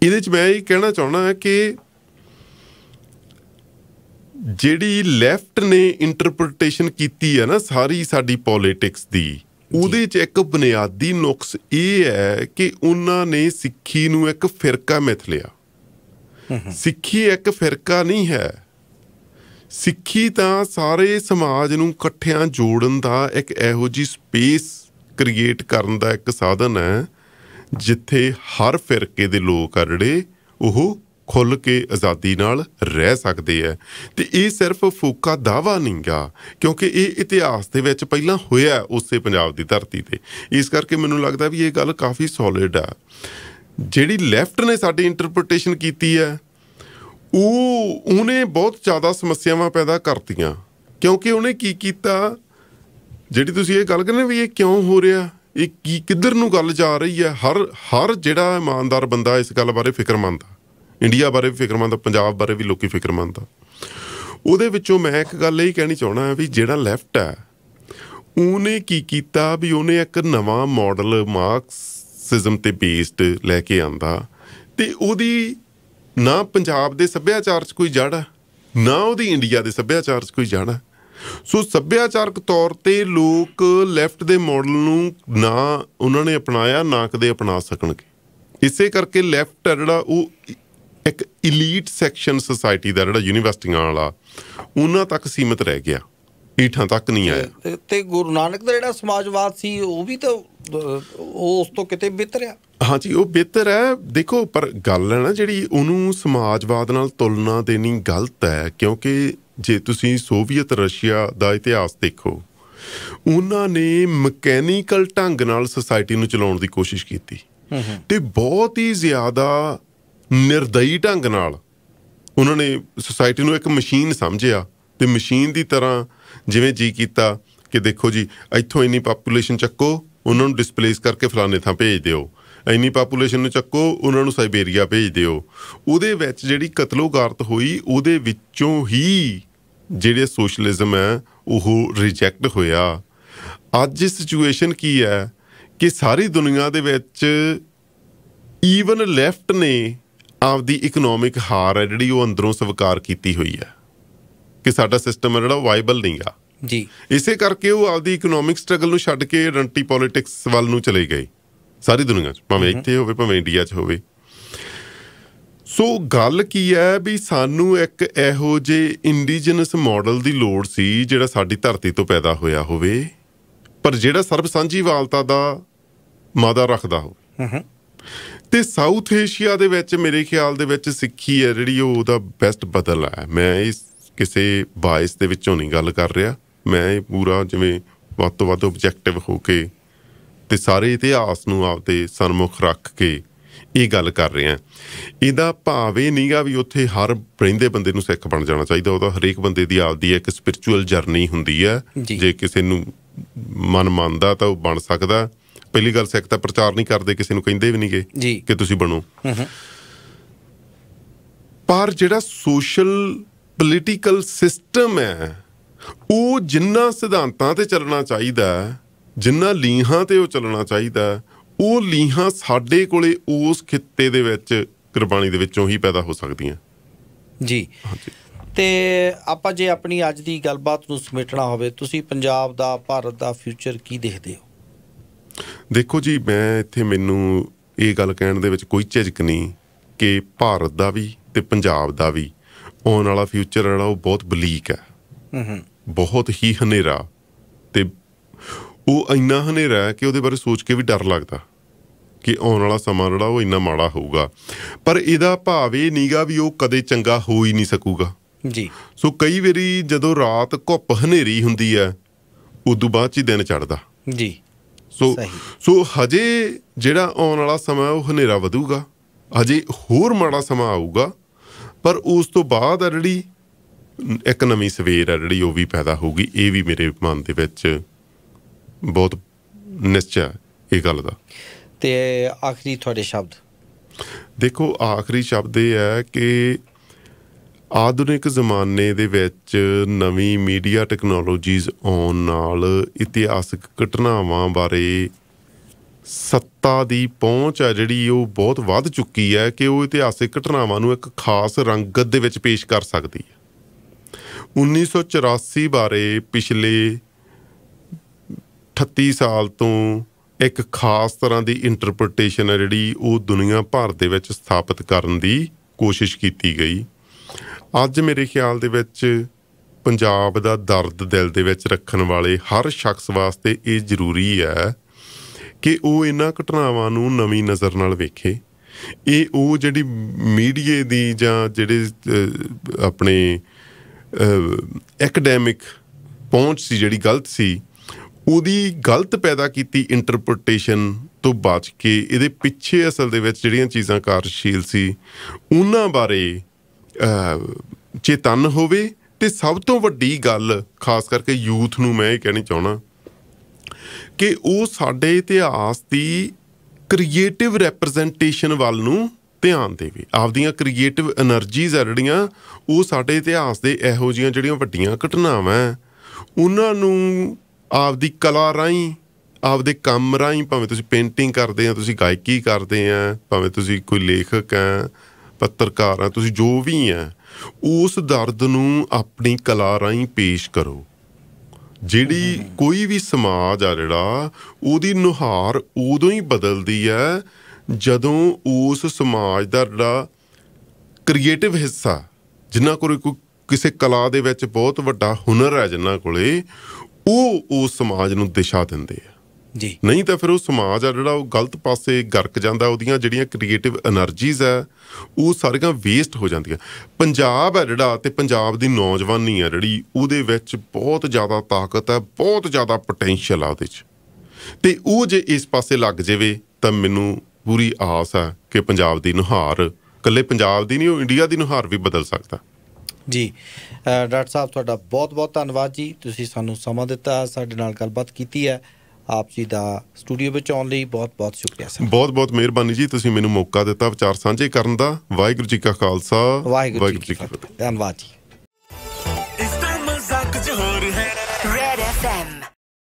ਇਹਦੇ ਚ ਮੈਂ ਇਹ ਕਹਿਣਾ ਹਾਂ ਕਿ ਜਿਹੜੀ ਲੈਫਟ ਨੇ ਇੰਟਰਪ੍ਰੀਟੇਸ਼ਨ ਕੀਤੀ ਹੈ ਨਾ ਸਾਰੀ ਸਾਡੀ ਪੋਲਿਟਿਕਸ ਦੀ ਉਹਦੇ ਚ ਇੱਕ ਬੁਨਿਆਦੀ ਨੁਕਸ ਇਹ ਹੈ ਕਿ ਉਹਨਾਂ ਨੇ ਸਿੱਖੀ ਨੂੰ ਇੱਕ ਫਿਰਕਾ ਮਿਥ ਲਿਆ ਸਿੱਖੀ ਇੱਕ ਫਿਰਕਾ ਨਹੀਂ ਹੈ ਸਿੱਖੀ ਤਾਂ ਸਾਰੇ ਸਮਾਜ ਨੂੰ ਇਕੱਠਿਆਂ ਜੋੜਨ ਦਾ ਇੱਕ ਇਹੋ ਜੀ ਸਪੇਸ ਕ੍ਰੀਏਟ ਕਰਨ ਦਾ ਇੱਕ ਸਾਧਨ ਹੈ ਜਿੱਥੇ ਹਰ ਫਿਰਕੇ ਦੇ ਲੋਕ ਆ ਜਿਹੜੇ ਉਹ ਖੁੱਲ ਕੇ ਆਜ਼ਾਦੀ ਨਾਲ ਰਹਿ ਸਕਦੇ ਆ ਤੇ ਇਹ ਸਿਰਫ ਫੂਕਾ ਦਾਵਾ ਨਹੀਂਗਾ ਕਿਉਂਕਿ ਇਹ ਇਤਿਹਾਸ ਦੇ ਵਿੱਚ ਪਹਿਲਾਂ ਹੋਇਆ ਉਸੇ ਪੰਜਾਬ ਦੀ ਧਰਤੀ ਤੇ ਇਸ ਕਰਕੇ ਮੈਨੂੰ ਲੱਗਦਾ ਵੀ ਇਹ ਗੱਲ ਕਾਫੀ ਸੋਲਿਡ ਆ ਜਿਹੜੀ ਲੈਫਟ ਨੇ ਸਾਡੀ ਇੰਟਰਪ੍ਰੀਟੇਸ਼ਨ ਕੀਤੀ ਹੈ ਉਹ ਉਹਨੇ ਬਹੁਤ ਜ਼ਿਆਦਾ ਸਮੱਸਿਆਵਾਂ ਪੈਦਾ ਕਰਤੀਆਂ ਕਿਉਂਕਿ ਉਹਨੇ ਕੀ ਕੀਤਾ ਜਿਹੜੀ ਤੁਸੀਂ ਇਹ ਗੱਲ ਕਰਨੇ ਵੀ ਇਹ ਕਿਉਂ ਹੋ ਰਿਹਾ ਇਹ ਕੀ ਕਿੱਧਰ ਨੂੰ ਗੱਲ ਜਾ ਰਹੀ ਹੈ ਹਰ ਹਰ ਜਿਹੜਾ ਇਮਾਨਦਾਰ ਬੰਦਾ ਇਸ ਗੱਲ ਬਾਰੇ ਫਿਕਰਮੰਦ ਆ ਇੰਡੀਆ ਬਾਰੇ ਵੀ ਫਿਕਰਮੰਦ ਆ ਪੰਜਾਬ ਬਾਰੇ ਵੀ ਲੋਕੀ ਫਿਕਰਮੰਦ ਆ ਉਹਦੇ ਵਿੱਚੋਂ ਮੈਂ ਇੱਕ ਗੱਲ ਇਹ ਕਹਿਣੀ ਚਾਹਣਾ ਹੈ ਵੀ ਜਿਹੜਾ ਲੈਫਟ ਹੈ ਉਹਨੇ ਕੀ ਕੀਤਾ ਵੀ ਉਹਨੇ ਇੱਕ ਨਵਾਂ ਮਾਡਲ ਮਾਰਕਸਿਜ਼ਮ ਤੇ ਬੇਸਡ ਲੈ ਕੇ ਆਂਦਾ ਤੇ ਉਹਦੀ ਨਾ ਪੰਜਾਬ ਦੇ ਸੱਭਿਆਚਾਰ 'ਚ ਕੋਈ ਜੜ ਆ ਨਾ ਉਹਦੀ ਇੰਡੀਆ ਦੇ ਸੱਭਿਆਚਾਰ 'ਚ ਕੋਈ ਜੜ ਆ ਸੋ ਸੱਭਿਆਚਾਰਕ ਤੌਰ ਤੇ ਲੋਕ ਲੈਫਟ ਦੇ ਮਾਡਲ ਨੂੰ ਨਾ ਉਹਨਾਂ ਨੇ ਅਪਣਾਇਆ ਨਾ ਕਦੇ ਅਪਣਾ ਸਕਣਗੇ ਇਸੇ ਕਰਕੇ ਲੈਫਟ ਜਿਹੜਾ ਉਹ ਇੱਕ ਇਲੀਟ ਸੈਕਸ਼ਨ ਸੋਸਾਇਟੀ ਦਾ ਜਿਹੜਾ ਯੂਨੀਵਰਸਿਟੀਆਂ ਵਾਲਾ ਉਹਨਾਂ ਤੱਕ ਸੀਮਿਤ ਰਹਿ ਗਿਆ ਹੀਠਾਂ ਤੱਕ ਨਹੀਂ ਆਇਆ ਤੇ ਗੁਰੂ ਨਾਨਕ ਦਾ ਜਿਹੜਾ ਸਮਾਜਵਾਦ ਸੀ ਉਹ ਵੀ ਤਾਂ ਉਸ ਤੋਂ ਕਿਤੇ ਬਿਹਤਰ ਆ ਹਾਂਜੀ ਉਹ ਬਿਹਤਰ ਹੈ ਦੇਖੋ ਪਰ ਗੱਲ ਹੈ ਨਾ ਜਿਹੜੀ ਉਹਨੂੰ ਸਮਾਜਵਾਦ ਨਾਲ ਤੁਲਨਾ ਦੇਣੀ ਗਲਤ ਹੈ ਕਿਉਂਕਿ ਜੇ ਤੁਸੀਂ ਸੋਵੀਅਤ ਰਸ਼ੀਆ ਦਾ ਇਤਿਹਾਸ ਦੇਖੋ ਉਹਨਾਂ ਨੇ ਮਕੈਨੀਕਲ ਢੰਗ ਨਾਲ ਸੋਸਾਇਟੀ ਨੂੰ ਚਲਾਉਣ ਦੀ ਕੋਸ਼ਿਸ਼ ਕੀਤੀ ਤੇ ਬਹੁਤ ਹੀ ਜ਼ਿਆਦਾ ਨਿਰਦਈ ਢੰਗ ਨਾਲ ਉਹਨਾਂ ਨੇ ਸੋਸਾਇਟੀ ਨੂੰ ਇੱਕ ਮਸ਼ੀਨ ਸਮਝਿਆ ਤੇ ਮਸ਼ੀਨ ਦੀ ਤਰ੍ਹਾਂ ਜਿਵੇਂ ਜੀ ਕੀਤਾ ਕਿ ਦੇਖੋ ਜੀ ਇੱਥੋਂ ਇੰਨੀ ਪਾਪੂਲੇਸ਼ਨ ਚੱਕੋ ਉਹਨਾਂ ਨੂੰ ਡਿਸਪਲੇਸ ਕਰਕੇ ਫਲਾਣੇ ਥਾਂ ਭੇਜ ਦਿਓ ਇੰਨੀ ਪਾਪੂਲੇਸ਼ਨ ਨੂੰ ਚੱਕੋ ਉਹਨਾਂ ਨੂੰ ਸਾਈਬੇਰੀਆ ਭੇਜ ਦਿਓ ਉਹਦੇ ਵਿੱਚ ਜਿਹੜੀ ਕਤਲੋਗਾਰਤ ਹੋਈ ਉਹਦੇ ਵਿੱਚੋਂ ਹੀ ਜਿਹੜੇ ਸੋਸ਼ਲਿਜ਼ਮ ਹੈ ਉਹ ਰਿਜੈਕਟ ਹੋਇਆ ਅੱਜ ਦੀ ਸਿਚੁਏਸ਼ਨ ਕੀ ਹੈ ਕਿ ਸਾਰੀ ਦੁਨੀਆ ਦੇ ਵਿੱਚ ਈਵਨ ਲੈਫਟ ਨੇ ਆਪਦੀ ਇਕਨੋਮਿਕ ਹਾਰ ਹੈ ਜਿਹੜੀ ਉਹ ਅੰਦਰੋਂ ਸਵੀਕਾਰ ਕੀਤੀ ਹੋਈ ਹੈ ਕਿ ਸਾਡਾ ਸਿਸਟਮ ਜਿਹੜਾ ਵਾਇਬਲ ਨਹੀਂ ਆ ਜੀ ਇਸੇ ਕਰਕੇ ਉਹ ਆਪਦੀ ਇਕਨੋਮਿਕ ਸਟਰਗਲ ਨੂੰ ਛੱਡ ਕੇ ਰੰਟੀ ਪੋਲਿਟਿਕਸ ਵੱਲ ਨੂੰ ਚਲੇ ਗਏ ਸਾਰੀ ਦੁਨੀਆ 'ਚ ਭਾਵੇਂ ਇੱਥੇ ਹੋਵੇ ਭਾਵੇਂ ਇੰਡੀਆ 'ਚ ਹੋਵੇ ਸੋ ਗੱਲ ਕੀ ਹੈ ਵੀ ਸਾਨੂੰ ਇੱਕ ਇਹੋ ਜੇ ਇੰਡੀਜਨਸ ਮਾਡਲ ਦੀ ਲੋੜ ਸੀ ਜਿਹੜਾ ਸਾਡੀ ਧਰਤੀ ਤੋਂ ਪੈਦਾ ਹੋਇਆ ਹੋਵੇ ਪਰ ਜਿਹੜਾ ਸਰਬ ਸਾਂਝੀਵਾਲਤਾ ਦਾ ਮਾਦਾ ਰੱਖਦਾ ਹੋਵੇ ਤੇ ਸਾਊਥ ਏਸ਼ੀਆ ਦੇ ਵਿੱਚ ਮੇਰੇ ਖਿਆਲ ਦੇ ਵਿੱਚ ਸਿੱਖੀ ਹੈ ਜਿਹੜੀ ਉਹਦਾ ਬੈਸਟ ਬਦਲ ਹੈ ਮੈਂ ਇਸ ਕਿਸੇ ਬਾਇਸ ਦੇ ਵਿੱਚੋਂ ਨਹੀਂ ਗੱਲ ਕਰ ਰਿਹਾ ਮੈਂ ਇਹ ਪੂਰਾ ਜਿਵੇਂ ਵੱਧ ਤੋਂ ਵੱਧ ਆਬਜੈਕਟਿਵ ਹੋ ਕੇ ਤੇ ਸਾਰੇ ਇਤਿਹਾਸ ਨੂੰ ਆਪਦੇ ਸਨਮੁਖ ਰੱਖ ਕੇ ਇਹ ਗੱਲ ਕਰ ਰਿਹਾ ਇਹਦਾ ਭਾਵ ਇਹ ਨਹੀਂਗਾ ਵੀ ਉੱਥੇ ਹਰ ਰਹਿੰਦੇ ਬੰਦੇ ਨੂੰ ਸਿੱਖ ਬਣ ਜਾਣਾ ਚਾਹੀਦਾ ਉਹਦਾ ਹਰੇਕ ਬੰਦੇ ਦੀ ਆਪਦੀ ਇੱਕ ਸਪਿਰਚੁਅਲ ਜਰਨੀ ਹੁੰਦੀ ਹੈ ਜੇ ਕਿਸੇ ਨੂੰ ਮਨ ਮੰਨਦਾ ਤਾਂ ਉਹ ਬਣ ਸਕਦਾ ਪਹਿਲੀ ਗੱਲ ਸਿੱਖ ਤਾਂ ਪ੍ਰਚਾਰ ਨਹੀਂ ਕਰਦੇ ਕਿਸੇ ਨੂੰ ਕਹਿੰਦੇ ਵੀ ਨਹੀਂਗੇ ਕਿ ਤੁਸੀਂ ਬਣੋ ਪਰ ਜਿਹੜਾ ਸੋਸ਼ਲ ਪੋਲੀਟੀਕਲ ਸਿਸਟਮ ਹੈ ਉਹ ਜਿੰਨਾ ਸਿਧਾਂਤਾਂ ਤੇ ਚੱਲਣਾ ਚਾਹੀਦਾ ਜਿੰਨਾ ਲੀਹਾਂ ਤੇ ਉਹ ਚੱਲਣਾ ਚਾਹੀਦਾ ਉਹ ਲੀਹਾਂ ਸਾਡੇ ਕੋਲੇ ਉਸ ਖਿੱਤੇ ਦੇ ਵਿੱਚ ਕੁਰਬਾਨੀ ਦੇ ਵਿੱਚੋਂ ਹੀ ਪੈਦਾ ਹੋ ਸਕਦੀਆਂ ਜੀ ਤੇ ਆਪਾਂ ਜੇ ਆਪਣੀ ਅੱਜ ਦੀ ਗੱਲਬਾਤ ਨੂੰ ਸਮੇਟਣਾ ਹੋਵੇ ਤੁਸੀਂ ਪੰਜਾਬ ਦਾ ਭਾਰਤ ਦਾ ਫਿਊਚਰ ਕੀ ਦੇਖਦੇ ਹੋ ਦੇਖੋ ਜੀ ਮੈਂ ਇੱਥੇ ਮੈਨੂੰ ਇਹ ਗੱਲ ਕਹਿਣ ਦੇ ਵਿੱਚ ਕੋਈ ਝਿਜਕ ਨਹੀਂ ਕਿ ਭਾਰਤ ਦਾ ਵੀ ਤੇ ਪੰਜਾਬ ਦਾ ਵੀ ਆਉਣ ਵਾਲਾ ਫਿਊਚਰ ਜਿਹੜਾ ਉਹ ਬਹੁਤ ਬਲੀਕ ਹੈ ਹਮਮ ਬਹੁਤ ਹੀ ਹਨੇਰਾ ਤੇ ਉਹ ਇੰਨਾ ਹਨੇਰਾ ਹੈ ਕਿ ਉਹਦੇ ਬਾਰੇ ਸੋਚ ਕੇ ਵੀ ਡਰ ਲੱਗਦਾ ਕਿ ਆਉਣ ਵਾਲਾ ਸਮਾਂ ਜਿਹੜਾ ਉਹ ਇੰਨਾ ਮਾੜਾ ਹੋਊਗਾ ਪਰ ਇਹਦਾ ਭਾਵ ਇਹ ਨਹੀਂਗਾ ਵੀ ਉਹ ਕਦੇ ਚੰਗਾ ਹੋ ਹੀ ਨਹੀਂ ਸਕੂਗਾ ਜੀ ਸੋ ਕਈ ਵਾਰੀ ਜਦੋਂ ਰਾਤ ਘੁੱਪ ਹਨੇਰੀ ਹੁੰਦੀ ਹੈ ਉਦੋਂ ਬਾਅਦ ਹੀ ਦਿਨ ਚੜਦਾ ਜੀ ਸੋ ਸੋ ਹਜੇ ਜਿਹੜਾ ਆਉਣ ਵਾਲਾ ਸਮਾਂ ਉਹ ਹਨੇਰਾ ਵਧੂਗਾ ਹਜੇ ਹੋਰ ਮਾੜਾ ਸਮਾਂ ਆਊਗਾ ਪਰ ਉਸ ਤੋਂ ਬਾਅਦ ਆ ਜਿਹੜੀ ਇੱਕ ਨਵੀਂ ਸਵੇਰ ਆ ਜਿਹੜੀ ਉਹ ਵੀ ਪੈਦਾ ਹੋਊਗੀ ਇਹ ਵੀ ਮੇਰੇ ਮਨ ਦੇ ਵਿੱਚ ਬਹੁਤ ਨਿਸ਼ਚੈ ਇਹ ਗੱਲ ਦਾ ਤੇ ਆਖਰੀ ਤੁਹਾਡੇ ਸ਼ਬਦ ਦੇਖੋ ਆਖਰੀ ਸ਼ਬਦ ਇਹ ਹੈ ਕਿ ਆਧੁਨਿਕ ਜ਼ਮਾਨੇ ਦੇ ਵਿੱਚ ਨਵੀਂ ਮੀਡੀਆ ਟੈਕਨੋਲੋਜੀਜ਼ ਆਉਣ ਨਾਲ ਇਤਿਹਾਸਕ ਘਟਨਾਵਾਂ ਬਾਰੇ ਸੱਤਾ ਦੀ ਪਹੁੰਚ ਹੈ ਜਿਹੜੀ ਉਹ ਬਹੁਤ ਵੱਧ ਚੁੱਕੀ ਹੈ ਕਿ ਉਹ ਇਤਿਹਾਸਿਕ ਘਟਨਾਵਾਂ ਨੂੰ ਇੱਕ ਖਾਸ ਰੰਗਤ ਦੇ ਵਿੱਚ ਪੇਸ਼ ਕਰ ਸਕਦੀ ਹੈ 1984 ਬਾਰੇ ਪਿਛਲੇ 38 ਸਾਲ ਤੋਂ ਇੱਕ ਖਾਸ ਤਰ੍ਹਾਂ ਦੀ ਇੰਟਰਪ੍ਰੀਟੇਸ਼ਨ ਹੈ ਜਿਹੜੀ ਉਹ ਦੁਨੀਆ ਭਰ ਦੇ ਵਿੱਚ ਸਥਾਪਿਤ ਕਰਨ ਦੀ ਕੋਸ਼ਿਸ਼ ਕੀਤੀ ਗਈ ਅੱਜ ਮੇਰੇ ਖਿਆਲ ਦੇ ਵਿੱਚ ਪੰਜਾਬ ਦਾ ਦਰਦ ਦਿਲ ਦੇ ਵਿੱਚ ਰੱਖਣ ਵਾਲੇ ਹਰ ਸ਼ਖਸ ਵਾਸਤੇ ਇਹ ਜ਼ਰੂਰੀ ਹੈ ਕਿ ਉਹ ਇਹਨਾਂ ਘਟਨਾਵਾਂ ਨੂੰ ਨਵੀਂ ਨਜ਼ਰ ਨਾਲ ਵੇਖੇ ਇਹ ਉਹ ਜਿਹੜੀ ਮੀਡੀਏ ਦੀ ਜਾਂ ਜਿਹੜੇ ਆਪਣੇ ਐਕਡੈਮਿਕ ਪਹੁੰਚ ਸੀ ਜਿਹੜੀ ਗਲਤ ਸੀ ਉਹਦੀ ਗਲਤ ਪੈਦਾ ਕੀਤੀ ਇੰਟਰਪ੍ਰੀਟੇਸ਼ਨ ਤੋਂ ਬਚ ਕੇ ਇਹਦੇ ਪਿੱਛੇ ਅਸਲ ਦੇ ਵਿੱਚ ਜਿਹੜੀਆਂ ਚੀਜ਼ਾਂ ਕਾਰਜਸ਼ੀਲ ਸੀ ਉਹਨਾਂ ਬਾਰੇ ਚੇਤਨ ਹੋਵੇ ਤੇ ਸਭ ਤੋਂ ਵੱਡੀ ਗੱਲ ਖਾਸ ਕਰਕੇ ਯੂਥ ਨੂੰ ਮੈਂ ਇਹ ਕਹਿਣੀ ਚਾਹਣਾ ਕਿ ਉਹ ਸਾਡੇ ਇਤਿਹਾਸ ਦੀ ਕ੍ਰੀਏਟਿਵ ਰੈਪਰੈਜ਼ੈਂਟੇਸ਼ਨ ਵੱਲ ਨੂੰ ਧਿਆਨ ਦੇਵੇ ਆਪਦੀਆਂ ਕ੍ਰੀਏਟਿਵ એનર્ਜੀਜ਼ ਆ ਜਿਹੜੀਆਂ ਉਹ ਸਾਡੇ ਇਤਿਹਾਸ ਦੇ ਇਹੋ ਜੀਆਂ ਜਿਹੜੀਆਂ ਵੱਡੀਆਂ ਘਟਨਾਵਾਂ ਉਹਨਾਂ ਨੂੰ ਆਪਦੀ ਕਲਾ ਰਾਹੀਂ ਆਪਦੇ ਕੰਮ ਰਾਹੀਂ ਭਾਵੇਂ ਤੁਸੀਂ ਪੇਂਟਿੰਗ ਕਰਦੇ ਆ ਤੁਸੀਂ ਗਾਇਕੀ ਕਰਦੇ ਆ ਭਾਵੇਂ ਤੁਸੀਂ ਕੋਈ ਲੇਖਕ ਆ ਪੱਤਰਕਾਰ ਆ ਤੁਸੀਂ ਜੋ ਵੀ ਆ ਉਸ ਦਰਦ ਨੂੰ ਆਪਣੀ ਕਲਾ ਰਾਹੀਂ ਪੇਸ਼ ਕਰੋ ਜਿਹੜੀ ਕੋਈ ਵੀ ਸਮਾਜ ਆ ਜਿਹੜਾ ਉਹਦੀ ਨੁਹਾਰ ਉਦੋਂ ਹੀ ਬਦਲਦੀ ਹੈ ਜਦੋਂ ਉਸ ਸਮਾਜ ਦਾ ਜਿਹੜਾ ਕ੍ਰੀਏਟਿਵ ਹਿੱਸਾ ਜਿੰਨਾ ਕੋਲ ਕੋਈ ਕਿਸੇ ਕਲਾ ਦੇ ਵਿੱਚ ਬਹੁਤ ਵੱਡਾ ਹੁਨਰ ਹੈ ਜਿੰਨਾ ਕੋਲੇ ਉਹ ਉਸ ਸਮਾਜ ਨੂੰ ਦਿਸ਼ਾ ਦਿੰਦੇ ਆ ਜੀ ਨਹੀਂ ਤਾਂ ਫਿਰ ਉਹ ਸਮਾਜ ਆ ਜਿਹੜਾ ਉਹ ਗਲਤ ਪਾਸੇ ਗਰਕ ਜਾਂਦਾ ਉਹਦੀਆਂ ਜਿਹੜੀਆਂ ਕ੍ਰੀਏਟਿਵ એનર્ਜੀਜ਼ ਆ ਉਹ ਸਾਰੀਆਂ ਵੇਸਟ ਹੋ ਜਾਂਦੀਆਂ ਪੰਜਾਬ ਆ ਜਿਹੜਾ ਤੇ ਪੰਜਾਬ ਦੀ ਨੌਜਵਾਨੀ ਆ ਜਿਹੜੀ ਉਹਦੇ ਵਿੱਚ ਬਹੁਤ ਜ਼ਿਆਦਾ ਤਾਕਤ ਆ ਬਹੁਤ ਜ਼ਿਆਦਾ ਪੋਟੈਂਸ਼ੀਅਲ ਆ ਉਹਦੇ 'ਚ ਤੇ ਉਹ ਜੇ ਇਸ ਪਾਸੇ ਲੱਗ ਜਾਵੇ ਤਾਂ ਮੈਨੂੰ ਪੂਰੀ ਆਸ ਆ ਕਿ ਪੰਜਾਬ ਦੀ ਨੁਹਾਰ ਕੱਲੇ ਪੰਜਾਬ ਦੀ ਨਹੀਂ ਉਹ ਇੰਡੀਆ ਦੀ ਨੁਹਾਰ ਵੀ ਬਦਲ ਸਕਦਾ ਜੀ ਡਾਕਟਰ ਸਾਹਿਬ ਤੁਹਾਡਾ ਬਹੁਤ ਬਹੁਤ ਧੰਨਵਾਦ ਜੀ ਤੁਸੀਂ ਸਾਨੂੰ ਸਮਾਂ ਦਿੱਤਾ ਸਾਡੇ ਨਾਲ ਗੱਲਬਾਤ ਕੀਤੀ ਹੈ ਆਪ ਜੀ ਦਾ ਸਟੂਡੀਓ ਵਿੱਚ ਆਉਣ ਲਈ ਬਹੁਤ-ਬਹੁਤ ਸ਼ੁਕਰੀਆ ਸਰ ਬਹੁਤ-ਬਹੁਤ ਮਿਹਰਬਾਨੀ ਜੀ ਤੁਸੀਂ ਮੈਨੂੰ ਮੌਕਾ ਦਿੱਤਾ ਵਿਚਾਰ ਸਾਂਝੇ ਕਰਨ ਦਾ ਵਾਹਿਗੁਰੂ ਜੀ ਕਾ ਖਾਲਸਾ ਵਾਹਿਗੁਰੂ ਜੀ ਕੀ ਫਤਿਹ ਧੰਨਵਾਦ ਜੀ ਇਸ ਤਰ੍ਹਾਂ ਮਜ਼ਾਕ ਜਿਹਾ